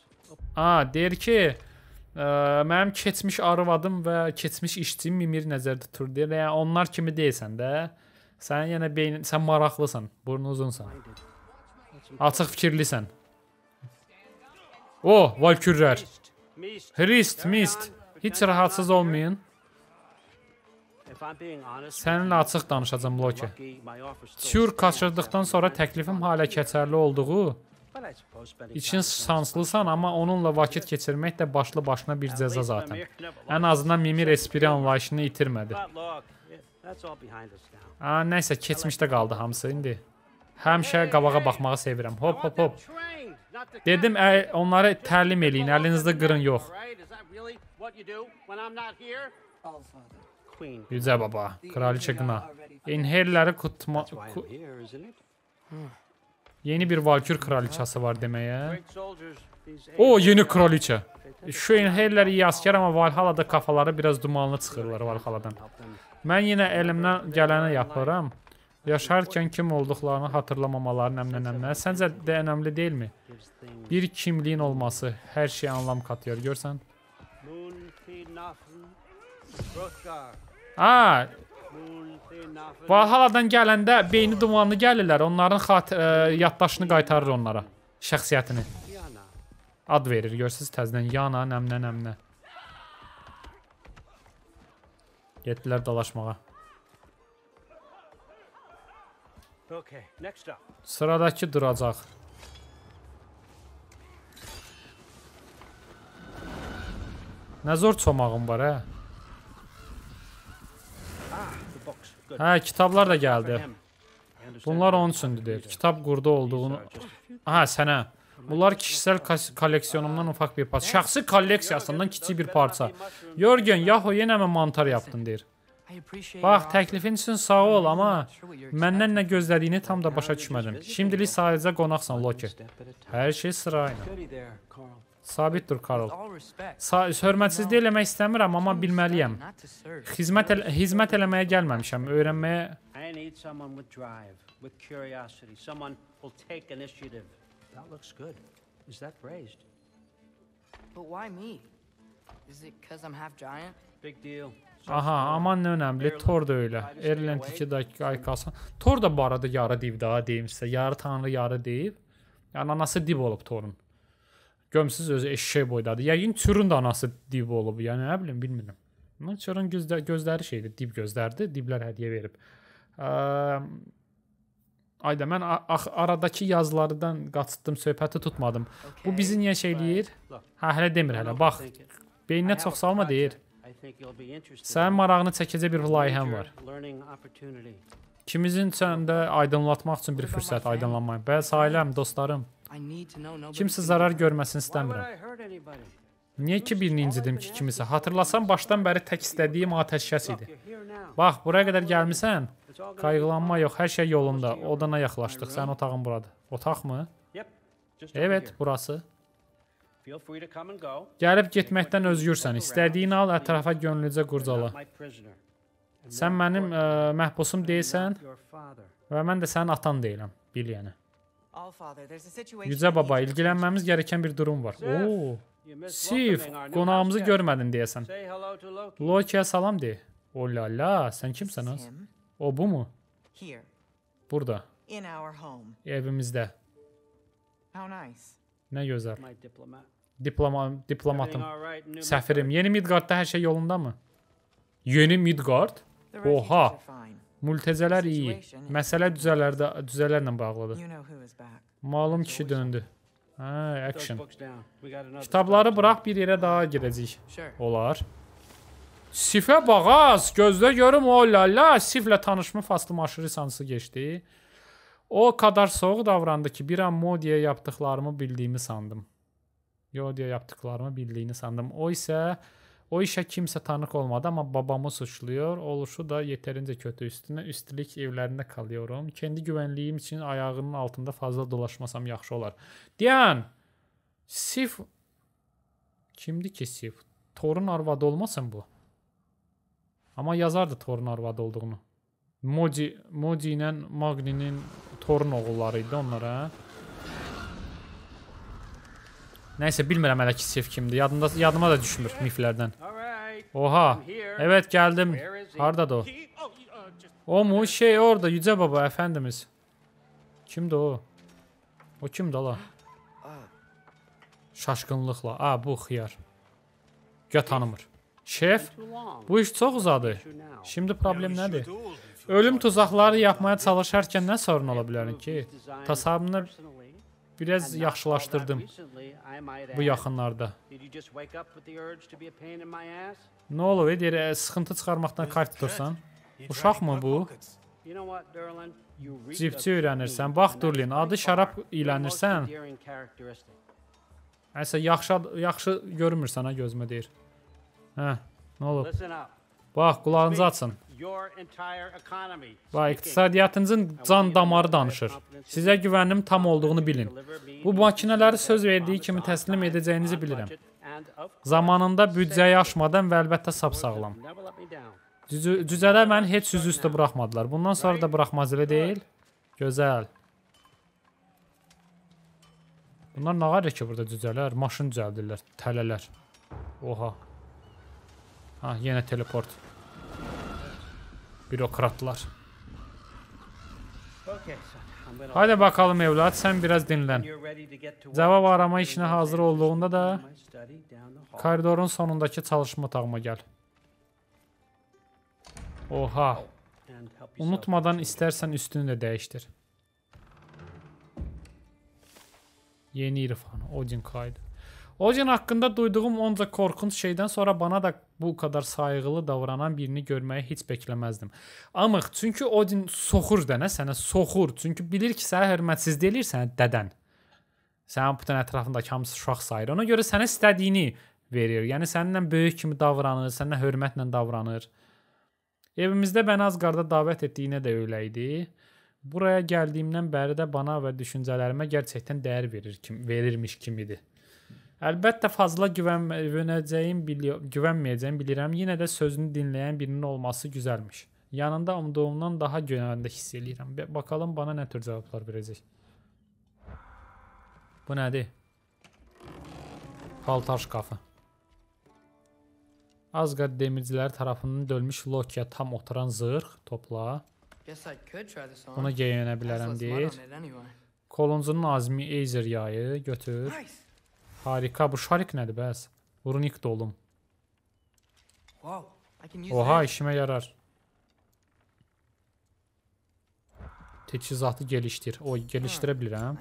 A, deyir ki, ə, e, mənim keçmiş arvadım və keçmiş işçim Mimir nəzərdə tutur. Deyir, yəni onlar kimi deyilsən də. Sənin yenə yəni beynin, sən maraqlısan, burnu uzunsan. Açıq fikirlisən. O, oh, valkürlər. Hrist, mist. Heç rahatsız olmayın. Səninlə açıq danışacam, Loki. Tür qaçırdıqdan sonra təklifim hələ keçərli olduğu, için şanslısan, amma onunla vakit keçirmək də başlı başına bir cəza zaten. Ən azından Mimir espri anlayışını itirmədi. Aa, nəysə, keçmişdə qaldı hamısı indi. Həmişə qabağa baxmağı sevirəm. Hop, hop, hop. Dedim, ə, onları təlim eləyin, əlinizdə qırın, yox what you do when I'm not here? Queen. Yüce baba, kraliçe kına. Inhaler'ları kutma... Ku yeni bir Valkür kraliçası var demeye. O yeni kraliçe. Şu Inhaler'lar iyi asker ama Valhalla'da kafaları biraz dumanlı çıxırlar Valhalla'dan. Mən yenə elimdən gələni yapıram. Yaşarkən kim olduqlarını hatırlamamaların əmnənəmlə. Səncə də önəmli deyilmi? Bir kimliyin olması hər şey anlam katıyor. Görsən? A, Valhaladan gələndə beyni dumanlı gəlirlər. Onların xat ə, e, yaddaşını qaytarır onlara. Şəxsiyyətini. Ad verir. Görsünüz təzədən Yana, nəmnə, nəmnə. Getdilər dalaşmağa. Sıradakı duracaq. Nə zor çomağım var, hə? Hə, kitablar da gəldi. Bunlar onun üçündür deyir. Kitab qurda olduğunu... Aha, sənə. Bunlar kişisel koleksiyonumdan ufak bir parça. Şahsi kolleksiyasından kiçik bir parça. Yorgen, yahu yenə mi mantar yaptın deyir. Bax, təklifin üçün sağ ol, amma məndən nə gözlədiyini tam da başa düşmədim. Şimdilik sadəcə qonaqsan, Loki. Hər şey sırayla. Sabit dur karol, Sa hörmətsiz eləmək istəmirəm, amma bilməliyəm. Xidmət el xidmət eləməyə gəlməmişəm, öyrənməyə. Aha, aman nə önəmli, Thor da öyle. Erlend 2 dakika kalsın, Thor da bu arada yarı div daha deyim sizə. Yarı tanrı, yarı div. yani anası div olub Thorun. Görmüsünüz özü eşşək boydadır. Yəqin Çürün də anası div olub. Yəni nə bilim, bilmirəm. Amma Çürün gözlə gözləri şeydir, div gözlərdir. Divlər hədiyyə verib. Ə, ayda mən aradakı yazılardan qaçıtdım, söhbəti tutmadım. Okay. Bu bizi niyə şey eləyir? Hə, hələ demir hələ. Bax, beyninə çox salma deyir. Sənin marağını çəkəcək bir layihəm var. Kimizin üçün də aydınlatmaq üçün bir fürsət, aydınlanmaq. Bəs ailəm, dostlarım. Kimsə zarar görməsini istəmirəm. Niyə ki birini incidim ki kimisə? Hatırlasam başdan bəri tək istədiyim atəşkəs idi. Bax, buraya qədər gəlmisən. Qayğılanma yox, hər şey yolunda. Odana yaxlaşdıq. Sənin otağın buradır. Otaqmı? Evet, burası. Gəlib getməkdən özgürsən. İstədiyin al, ətrafa gönlücə qurcala. Sən mənim ə, e, məhbusum deyilsən və mən də sənin atan deyiləm, bil yəni. Yücə baba, ilgilənməmiz gərəkən bir durum var. Oo. Sif, qonağımızı görmədin deyəsən. Lokiya salam de. Olala, sən kimsən az? O, bu mu? Burada. Evimizdə. Nə gözəl. Diploma diplomatım. Səfirim. Yeni Midgardda hər şey yolunda mı? Yeni Midgard? Oha! Mültəzələr iyi. Məsələ düzələrdə düzələrlə bağlıdır. Malum kişi döndü. Hə, action. Kitabları burax bir yerə daha gedəcəyik. Olar. Sifə bağaz, gözlə görüm o la la, siflə tanışma faslı maşırı sansı keçdi. O kadar soğuq davrandı ki, bir an Modiyə yaptıqlarımı bildiyimi sandım. Yo deyə yaptıqlarımı bildiyini sandım. O isə O işə kimsə tanıq olmadı, amma babamı suçluyor. Oluşu da yetərincə kötü üstünə. Üstəlik evlərində qalıyorum. Kendi güvənliyim üçün ayağının altında fazla dolaşmasam yaxşı olar. Diyan, Sif kimdir ki Sif? Torun arvadı olmasın bu? Amma yazardı torun arvadı olduğunu. Moji, Moji ilə Magninin torun oğulları idi onlara. Hə? Nəysə bilmirəm hələ ki Sif kimdir. Yadımda yadıma da düşmür miflərdən. Oha. Evet gəldim. Hardadır o? Oh, oh, o mu şey orada yüce baba efendimiz. Kimdi o? O kimdi la? Şaşqınlıqla. A bu xiyar. Gə tanımır. Şef, bu iş çox uzadı. Şimdi problem nədir? Ölüm tuzaqları yapmaya çalışarkən nə sorun ola bilərin ki? Tasavvurlar biraz yaxşılaşdırdım bu yaxınlarda. Nə olub, deyir, sıxıntı çıxarmaqdan kart tutursan? Uşaqmı bu? Cibçi öyrənirsən. Bax Durlin, adı şarab ilənirsən. Əsə yaxşı yaxşı görünmürsən ha gözmə deyir. Hə, nə olub? Bax qulağınızı açın. Bax, iqtisadiyyatınızın can damarı danışır. Sizə güvənim tam olduğunu bilin. Bu makinələri söz verdiyi kimi təslim edəcəyinizi bilirəm. Zamanında büdcəyi aşmadan və əlbəttə sapsağlam. Cüz cüzələr məni heç süz üstə buraxmadılar. Bundan sonra da buraxmaz elə deyil. Gözəl. Bunlar nə var ki burada cüzələr? Maşın düzəldirlər, tələlər. Oha. Ha, yenə teleport. Bürokratlar. Hadi bakalım evlat sen biraz dinlen. Cevap arama işine hazır olduğunda da koridorun sonundaki çalışma otağıma gel. Oha. Unutmadan istersen üstünü de değiştir. Yeni irfan, Odin kaydı. Ojen haqqında duyduğum onca korkunç şeydən sonra bana da bu qədər sayğılı davranan birini görməyi heç bəkləməzdim. Amıq, çünki Odin soxur da nə sənə soxur. Çünki bilir ki, sənə hörmətsiz deyir sənə dədən. Sənin bütün ətrafındakı hamısı uşaq sayır. Ona görə sənə istədiyini verir. Yəni səninlə böyük kimi davranır, səninlə hörmətlə davranır. Evimizdə mən Asqarda dəvət etdiyinə də elə idi. Buraya gəldiyimdən bəri də bana və düşüncələrimə gerçəkdən dəyər verir kim, verirmiş kimidir. Əlbəttə fazla güvənməyəcəyim biliyorum, güvənməyəcəyim bilirəm. Yenə də sözünü dinləyən birinin olması gözəlmiş. Yanında umduğumdan daha güvəndə hiss eləyirəm. Bakalım bana nə tür cavablar verəcək. Bu nədir? Paltar şkafı. Asgard demirciləri tərəfindən dölmüş Lokiya tam oturan zırx topla. Bunu geyinə bilərəm deyir. Koloncunun azmi Azer yayı götür. Nice. Harika. Bu şarik nədir bəs? Runik dolum. Oha işime yarar. Teçhizatı geliştir. O geliştirə bilirəm.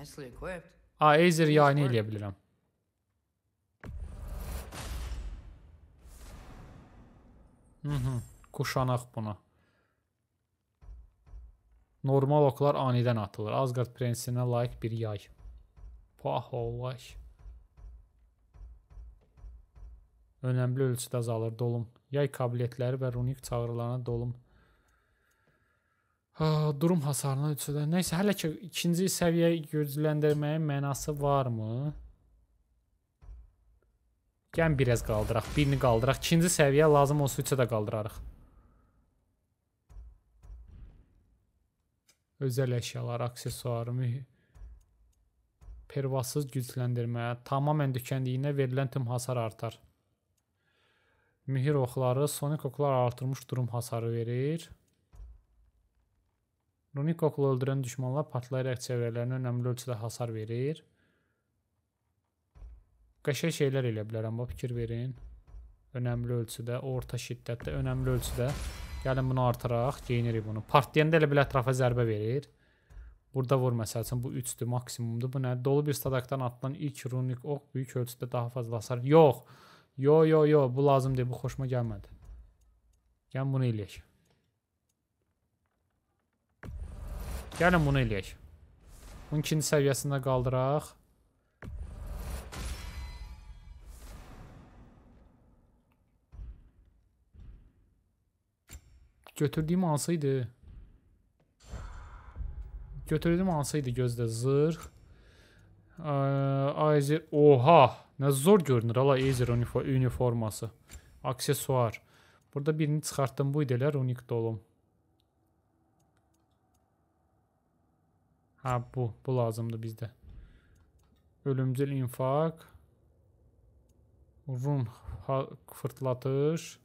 A, Azer yayını eləyə bilirəm. Hı buna. Normal oklar aniden atılır. Asgard prensine layık bir yay. Pahalı. önəmli ölçüdə azalır dolum. Yay qabiliyyətləri və runik çağrılarına dolum. Ha, ah, durum hasarına ölçüdə. Nəysə, hələ ki ikinci səviyyəyə gücləndirməyin mənası varmı? Gəlin biraz qaldıraq, birini qaldıraq. İkinci səviyyə lazım olsa üçə də qaldırarıq. Özəl əşyalar, aksesuar, mühüm pervasız gücləndirmə, tamamən dükəndiyinə verilən tüm hasar artar. Mihir oxları sonik oxlar artırmış durum hasarı verir. Runik oxlu öldürən düşmanlar patlayaraq çevrələrinə önəmli ölçüdə hasar verir. Qəşəng şeylər elə bilərəm, bu fikir verin. Önəmli ölçüdə, orta şiddətdə, önəmli ölçüdə. Gəlin bunu artıraq, geyinirik bunu. Partlayanda elə bil ətrafa zərbə verir. Burada vur məsəl üçün bu 3-dür maksimumdur. Bu nədir? Dolu bir stadakdan atılan ilk runik ox böyük ölçüdə daha fazla hasar. Yox. Yo, yo, yo, bu lazım deyil, bu xoşuma gəlmədi. Gəlin bunu eləyək. Gəlin bunu eləyək. Bunun ikinci səviyyəsində qaldıraq. Götürdüyüm hansı idi? Götürdüyüm hansı idi gözdə? Zırx. Ayzir. Oha! Nə zor görünür ala Acer uniforması. Aksesuar. Burada birini çıxartdım. Bu idələr unik dolum. Ha bu. Bu lazımdı bizdə. Ölümcül infak. Run fırtlatış.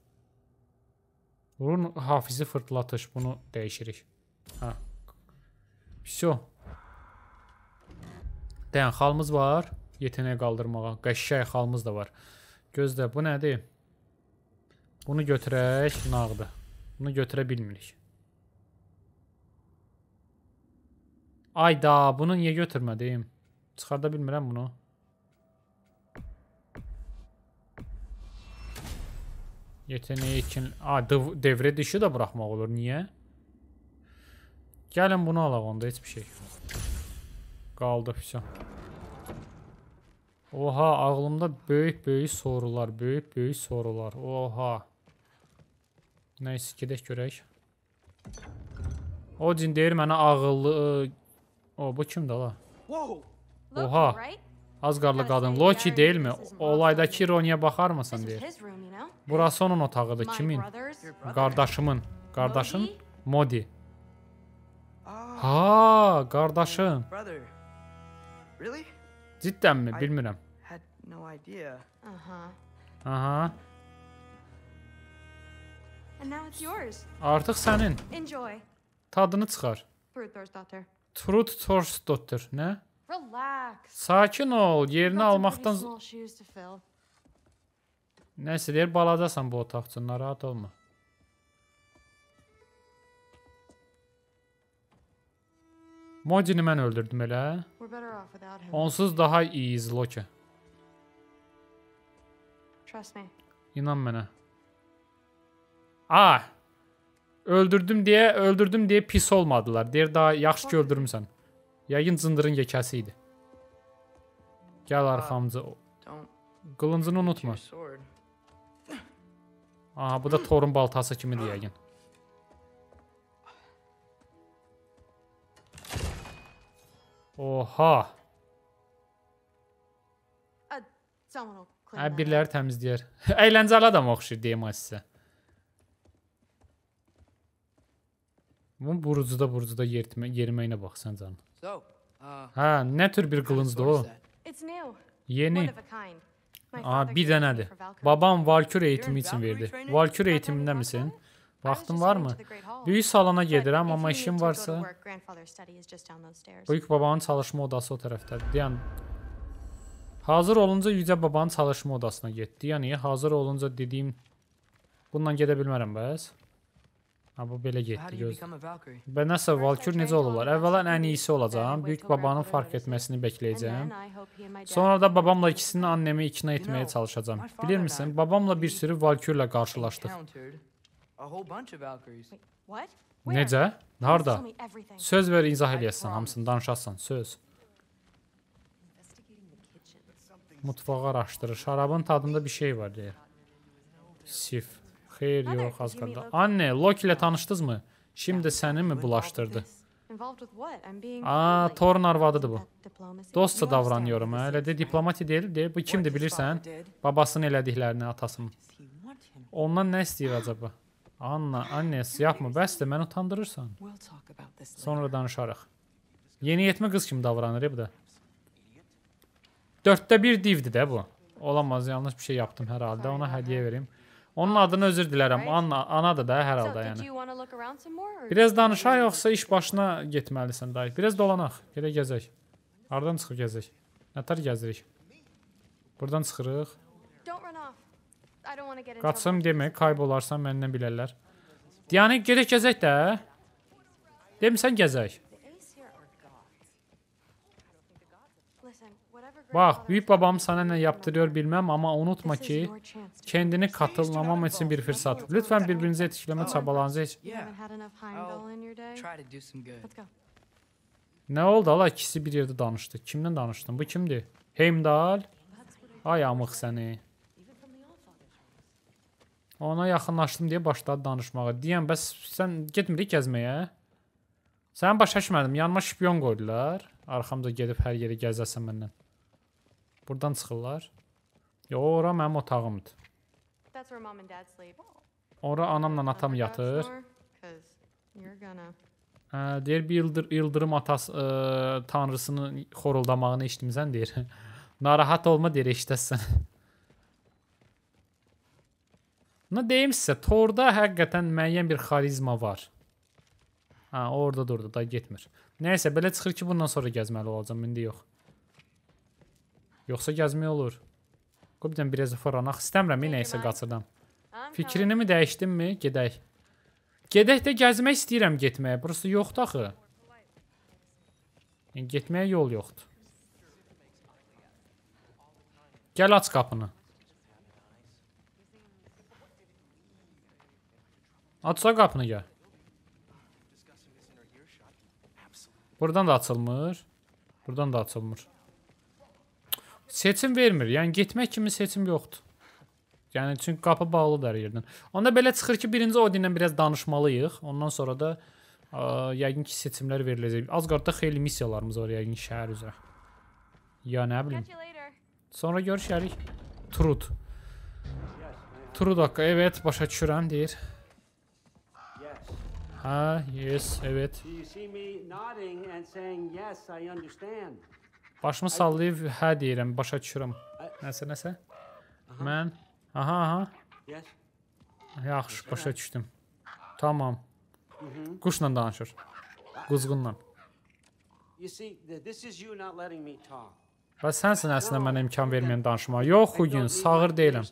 Run hafizi fırtlatış. Bunu dəyişirik. Ha. Все. Dayan halımız var. Yetənək qaldırmağa. Qəşşək xalımız da var. Gözlə, bu nədir? Bunu götürək, nağdı. Bunu götürə bilmirik. Ayda, bunu niyə götürmədim? Çıxarda bilmirəm bunu. Yeteneği ikin... A, devre dışı da bırakmaq olur. Niyə? Gəlin bunu alaq onda, heç bir şey. Qaldı, füsyon. Oha ağlımda böyük-böyük sorular, böyük-böyük sorular. Oha. Nəysə gedək görək. Odin deyir mənə ağıllı e, O bu kimdir la? Oha. Asgardlı qadın Loki deyilmi? Olaydakı ironiya baxar mısın deyir. Burası onun otağıdır. Kimin? Qardaşımın. Qardaşın? Modi. Ah. Ha, qardaşım. Cidden mi? Bilmirəm no idea. Uh huh. Uh huh. And now it's yours. Artıq sənin. Enjoy. Tadını çıxar. Truthor's daughter. Truthor's daughter. Nə? Relax. Sakin ol. Yerini almaqdan Nəsə deyir, balacasan bu otaq üçün, narahat olma. Mojini mən öldürdüm elə. Onsuz daha iyiyiz, Loki. Trust me. İnan mənə. A. Ah! Öldürdüm deyə, öldürdüm deyə pis olmadılar. Deyir daha yaxşı ki öldürmüsən. Yəqin cındırın yekəsi idi. Gəl ah, arxamca. Qılıncını unutma. Aha, bu da torun baltası kimidir yəqin. Oha. Someone will Hə, biriləri təmizləyər. Əyləncəli adam oxşuyur deyim sizə. Bu burucuda burucuda yeritmə, yeriməyinə baxsan canım. So, uh, hə, nə tür bir qılıncdır o? Yeni. A, bir dənədir. Babam Valkür eğitimi üçün verdi. Valkür eğitimində misin? Vaxtın varmı? Böyük salona gedirəm, amma işim varsa... Böyük babanın çalışma odası o tərəfdədir. Deyən, Hazır olunca Yücə babanın çalışma odasına getdi. Yəni, hazır olunca dediyim... Bununla gedə bilmərəm bəs. Ha, bu belə getdi, gözlə. Və nəsə, Valkür necə olurlar? Əvvəla ən iyisi olacağam, böyük babanın fark etməsini bəkləyəcəm. Sonra da babamla ikisini annemi ikna etməyə çalışacağım. Bilirmisən, babamla bir sürü Valkürlə qarşılaşdıq. Necə? Harada? Söz ver, izah eləyəsən, hamısını danışasan, söz. Söz. Mutfağı araşdırır. Şarabın tadında bir şey var deyir. Sif. Xeyr, yox, az qaldı. Anne, Loki ilə tanışdınızmı? Şimdi səni mi bulaşdırdı? A, Thor'un arvadıdır bu. Dostca davranıyorum, hə? Elə de diplomati deyil, deyil. Bu kimdir bilirsən? Babasının elədiklərini, atasının. Ondan nə istəyir acaba? Anna, anne, yapma, bəsdir, məni utandırırsan. Sonra danışarıq. Yeni yetmə qız kimi davranır, e, bu da. Dörddə bir divdir də bu. Olamaz, yanlış bir şey yaptım hər halda. Ona hədiyyə verim. Onun adını özür dilərəm. Anna, anadır da hər halda yəni. Biraz danışaq yoxsa iş başına getməlisən dayı. Biraz dolanaq, gedə gəzək. Hardan çıxıb gəzək? Nətər gəzirik? Buradan çıxırıq. Qaçsam demə, kaybolarsan məndən bilərlər. Yəni gedək gəzək də. Demisən gəzək. Bax, büyük babam sənə nə yaptırıyor bilməm, amma unutma ki, kendini katılmamam üçün bir fürsət. Lütfən bir-birinizə etikləmə çabalarınızı heç... Nə oldu? Hala ikisi bir yerdə danışdı. Kimdən danışdın? Bu kimdir? Heimdall? Ay amıq səni. Ona yaxınlaşdım deyə başladı danışmağa. Deyəm, bəs sən getmirik gəzməyə? Sən başa düşmədim. Yanıma şipyon qoydular. Arxamda gedib hər yeri gəzəsən məndən. Buradan çıxırlar. Yo, ora mənim otağımdır. Ora anamla atam yatır. Hə, deyir bir yıldır, ildırım atası ə, e, tanrısını xoruldamağını eşitmisən deyir. Narahat olma deyir eşidəsən. Nə deyim sizə, Torda həqiqətən müəyyən bir xarizma var. Hə, orada durdu, da getmir. Nəysə, belə çıxır ki, bundan sonra gəzməli olacam, indi yox. Yoxsa gəzmək olur. Qoy bir dənə biraz foranaq. İstəmirəm nəysə qaçıram. Fikrini mi dəyişdinmi? Gedək. Gedək də gəzmək istəyirəm getməyə. Burası yoxdur axı. Yəni getməyə yol yoxdur. Gəl aç qapını. Açsa qapını gəl. Buradan da açılmır. Buradan da açılmır. Seçim vermir. Yəni getmək kimi seçim yoxdur. Yəni çünki qapı bağlıdır hər yerdən. Onda belə çıxır ki, birinci Odinlə biraz danışmalıyıq. Ondan sonra da ə, yəqin ki, seçimlər veriləcək. Asgardda xeyli missiyalarımız var yəqin şəhər üzrə. Ya nə bilim. Sonra görüşərik. Trud. Trud haqqı, evet, başa düşürəm, deyir. Ha, yes, evet. Do you see me nodding and saying yes, I understand? Başımı sallayıb hə deyirəm, başa düşürəm. Nəsə, nəsə. Mən aha, aha. Yaxşı, başa düşdüm. Tamam. Mhm. Quşla danışır. Quzğunla. Bəs sənsən əslində mənə imkan verməyən danışma. Yox, bu gün sağır deyiləm.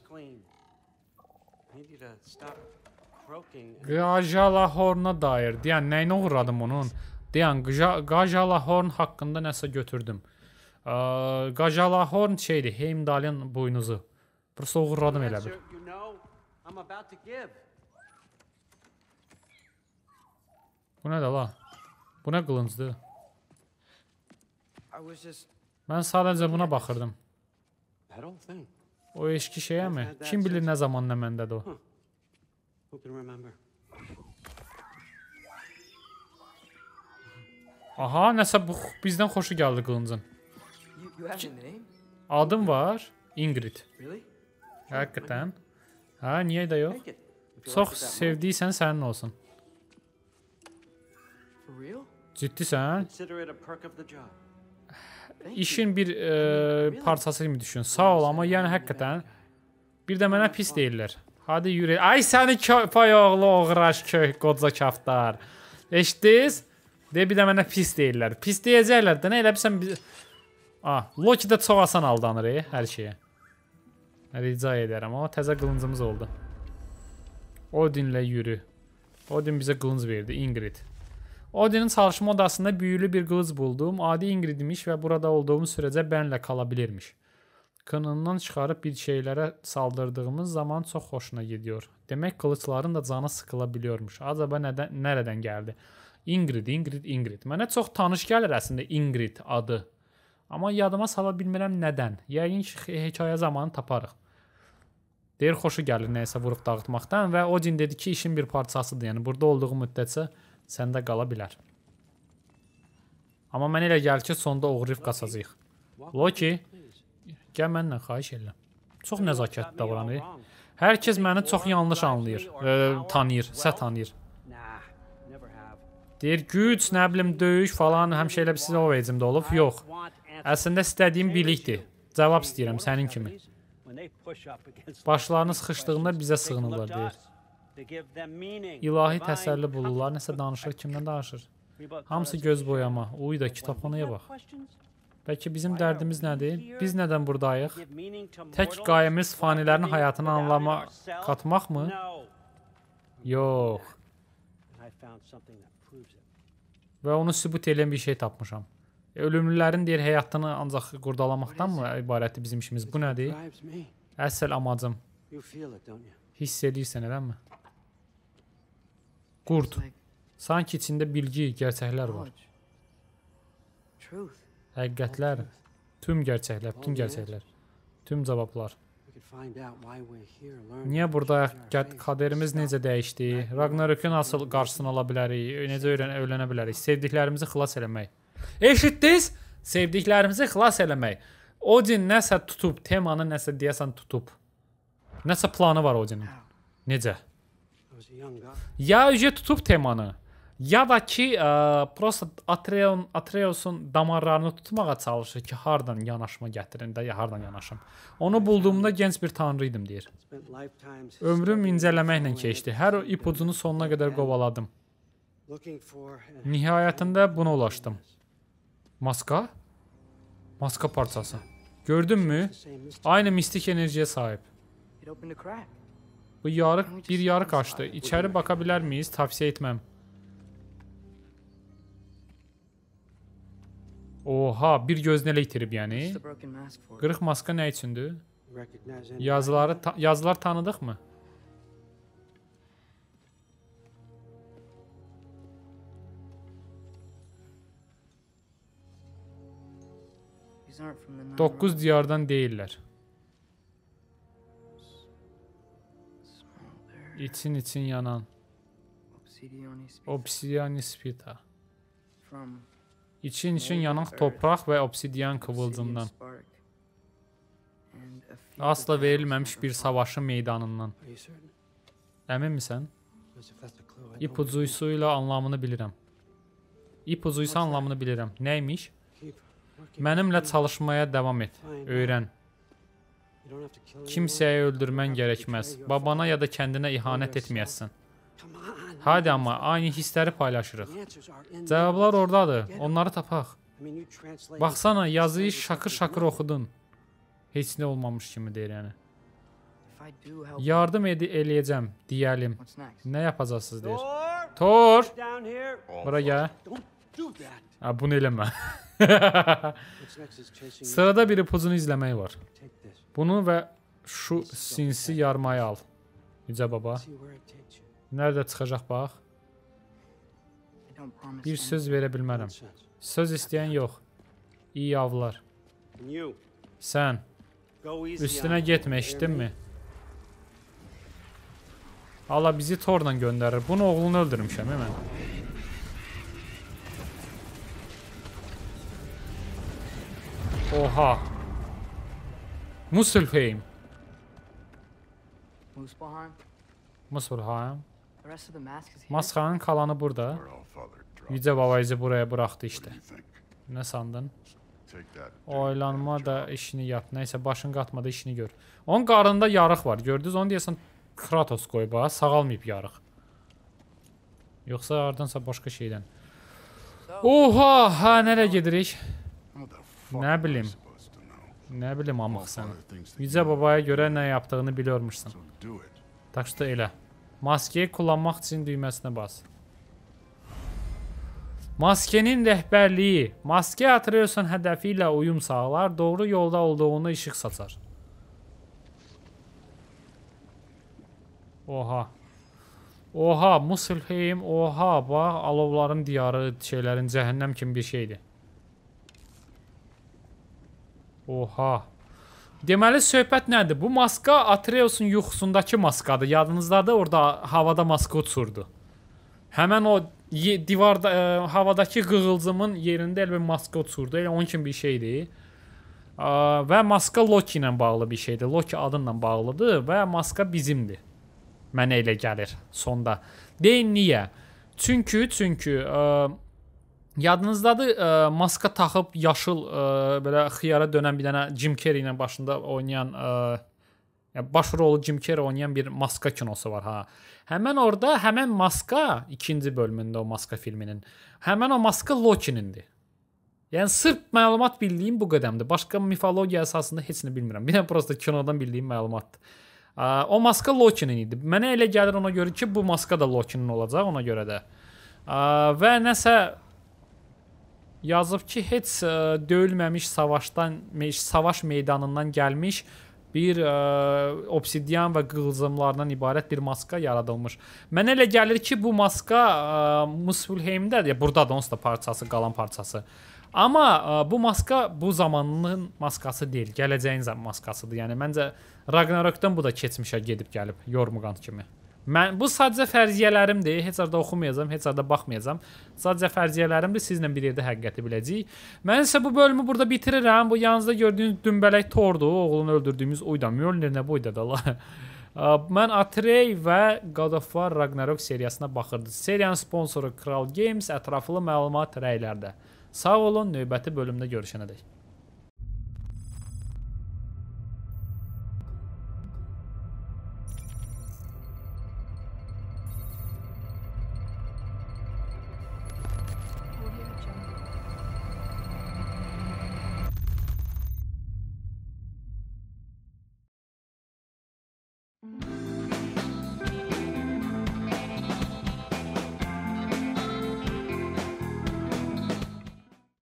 Qajalahorna dair. Deyən nəyinə uğradım onun? Deyən Qajalahorn haqqında nəsə götürdüm. Qajalahorn şeydir, Heimdallin boynuzu. Prosta uğurladım elə bir. Bu nədir la? Bu nə qılıncdır? Mən sadəcə buna baxırdım. O eşki şeyəmi? Kim bilir nə zaman nə məndədir o? Aha, nəsə bu bizdən xoşu gəldi qılıncın. Adım var. Ingrid. Hakikaten. Ha niye de yok? Çok sevdiysen senin olsun. Ciddi sen. İşin bir e, parçası gibi düşün. Sağ ol ama yani hakikaten. Bir de mənə pis değiller. Hadi yürü. Ay seni köpəy oğlu oğraş kök qoca kaftar. Eşitdiniz? De bir de mənə pis deyirlər. Pis deyəcəklər də nə eləbsən biz... Ah, Loki də çox asan aldanır e, hər şeyə. Rica edərəm, amma təzə qılıncımız oldu. Odinlə yürü. Odin bizə qılınc verdi, Ingrid. Odin'in çalışma odasında büyülü bir qılınc buldum. Adi Ingrid imiş və burada olduğum sürəcə bənlə qala bilirmiş. Qınından çıxarıb bir şeylərə saldırdığımız zaman çox xoşuna gidiyor. Demək qılıçların da canı sıkıla biliyormuş. Acaba nədən, nərədən gəldi? Ingrid, Ingrid, Ingrid. Mənə çox tanış gəlir əslində Ingrid adı. Amma yadıma sala bilmirəm nədən. Yəqin ki, hekayə zamanı taparıq. Deyir xoşu gəlir nəyisə vurub dağıtmaqdan və Odin dedi ki, işin bir parçasıdır. Yəni burada olduğu müddətcə səndə qala bilər. Amma mənə elə gəlir ki, sonda oğrif qaçacağıq. Loki, gəl mənlə xahiş edirəm. Çox nəzakətli davranır. Hər kəs məni çox yanlış anlayır, ə, e, tanıyır, sə tanıyır. Deyir, güc, nə bilim, döyüş falan həmişə elə bir sizə o vecimdə olub. Yox. Əslində istədiyim bilikdir. Cavab istəyirəm sənin kimi. Başlarını sıxışdığında bizə sığınırlar deyir. İlahi təsəlli bulurlar, nəsə danışır, kimdən danışır? Hamısı göz boyama, uy da kitabxanaya bax. Bəlkə bizim dərdimiz nədir? Biz nədən buradayıq? Tək qayəmiz fanilərin həyatını anlama qatmaqmı? Yox. Və onu sübut edən bir şey tapmışam. Ölümlülərin deyir həyatını ancaq qurdalamaqdanmı ibarətdir bizim işimiz? Bu nədir? Əsl amacım. Hiss edirsən, eləmi? Qurd. Sanki içində bilgi, gerçəklər var. Həqiqətlər, tüm gerçəklər, bütün oh, gerçəklər, tüm cavablar. Niyə burada qaderimiz necə dəyişdi? Ragnarökün asıl qarşısını ala bilərik, necə öyrənə, öyrənə bilərik? Sevdiklərimizi xilas eləmək. Eşitdiniz? Sevdiklərimizi xilas eləmək. Odin nəsə tutub, temanı nəsə deyəsən tutub. Nəsə planı var Odinin. Necə? Ya ücə tutub temanı, ya da ki, ə, e, prosta Atreon, Atreos'un damarlarını tutmağa çalışır ki, hardan yanaşma gətirin də, ya hardan yanaşım. Onu bulduğumda gənc bir tanrı idim deyir. Ömrüm incələməklə keçdi. Hər ipucunu sonuna qədər qovaladım. Nihayətində buna ulaşdım. Maska? Maska parçası. Gördün mü? Aynı mistik enerjiye sahip. Bu yarık bir yarık açtı. İçeri baka bilər miyiz? Tavsiye etmem. Oha, bir gözünü elə itirib yəni. Qırıq maska nə üçündür? Yazıları ta yazılar tanıdıq mı? Doqquz diyardan deyirlər. İçin için yanan. Obsidianispita. İçin için yanan torpaq və obsidian qıvılcımdan. Asla verilməmiş bir savaşın meydanından. Əmin misən? İpucuysu ilə anlamını bilirəm. İpucuysa anlamını bilirəm. Nəymiş? Mənimlə çalışmaya davam et, öyrən. Kimsəyə öldürmən gərəkməz. Babana ya da kəndinə ihanət etməyəsən. Hadi amma aynı hissləri paylaşırıq. Cavablar ordadır. Onları tapaq. Baxsana, yazıyı şakır-şakır oxudun. Heç nə olmamış kimi deyir yəni. Yardım ed eləyəcəm, deyəlim. Nə yapacaqsınız deyir. Tor! Bura gəl. Ha, bunu eləmə. Sırada biri pozunu izləmək var. Bunu və şu sinsi yarmayı al. Yücə baba. Nədə çıxacaq bax. Bir söz verə bilmərəm. Söz istəyən yox. İyi avlar. Sən. Üstünə getmə, işitdinmi? Allah bizi torla göndərir. Bunu oğlunu öldürmüşəm, mən. Oha. Muspelheim. Muspelheim. Maskanın kalanı burada. Yüce babayızı buraya bıraktı işte. Ne sandın? Oylanma da işini yap. Neyse başın qatmada işini gör. Onun qarında yarıq var. Gördünüz onu deyəsən Kratos qoyub ha. Sağalmayıb yarıq. Yoxsa ardansa başqa şeydən. Oha, hə, nələ gedirik? Nə bilim. Nə bilim amıq sən. Yücə babaya görə nə yaptığını biliyormuşsan. Так что elə. Maskeyi kullanmaq üçün düyməsinə bas. Maskenin rəhbərliyi. Maske atırıyorsan hədəfi ilə uyum sağlar, doğru yolda olduğunu işıq saçar. Oha. Oha, Musulheim, oha, bax, alovların diyarı, şeylərin cəhənnəm kimi bir şeydir. Oha. Deməli söhbət nədir? Bu maska Atreus'un yuxusundakı maskadır. Yadınızdadır, orada havada maska uçurdu. Həmin o divarda ə, e, havadakı qığılcımın yerində elə bir maska uçurdu. Elə onun kimi bir şeydir. Ə, və maska Loki ilə bağlı bir şeydir. Loki adınla bağlıdır və maska bizimdir. Mənə elə gəlir sonda. Deyin niyə? Çünki çünki ə, e, Yadınızdadır, ə, e, maska taxıb yaşıl ə, e, belə xiyara dönən bir dənə Jim Carrey ilə başında oynayan ə, e, ya baş rolu Jim Carrey oynayan bir maska kinosu var ha. Həmin orada həmin maska ikinci bölümündə o maska filminin. Həmin o maska Loki-nindir. Yəni sırf məlumat bildiyim bu qədəmdir. Başqa mifologiya əsasında heç nə bilmirəm. Bir də prosta kinodan bildiyim məlumatdır. Ə, o maska Loki-nin idi. Mənə elə gəlir ona görə ki, bu maska da Loki-nin olacaq ona görə də. Ə, və nəsə Yazıb ki, heç ə, e, döyülməmiş savaşdan, savaş meydanından gəlmiş bir ə, e, obsidian və qığılcımlardan ibarət bir maska yaradılmış. Mənə elə gəlir ki, bu maska e, Muspelheimdədir, burdadır, onsuz da parçası, qalan parçası. Amma ə, bu maska bu zamanının maskası deyil, gələcəyin maskasıdır. Yəni məncə Ragnarokdan bu da keçmişə gedib gəlib, Yormugand kimi. Mən bu sadəcə fərziyyələrimdir. Heç yerdə oxumayacağam, heç yerdə baxmayacağam. Sadəcə fərziyyələrimdir. Sizlə bir yerdə həqiqəti biləcəyik. Mən isə bu bölümü burada bitirirəm. Bu yanınızda gördüyünüz dümbələk tordur. Oğlunu öldürdüyümüz uyda. Mjolnir nə boyda da la. Mən Atrey və God of War Ragnarok seriyasına baxırdım. Seriyanın sponsoru Kral Games, ətraflı məlumat rəylərdə. Sağ olun, növbəti bölümdə görüşənədək.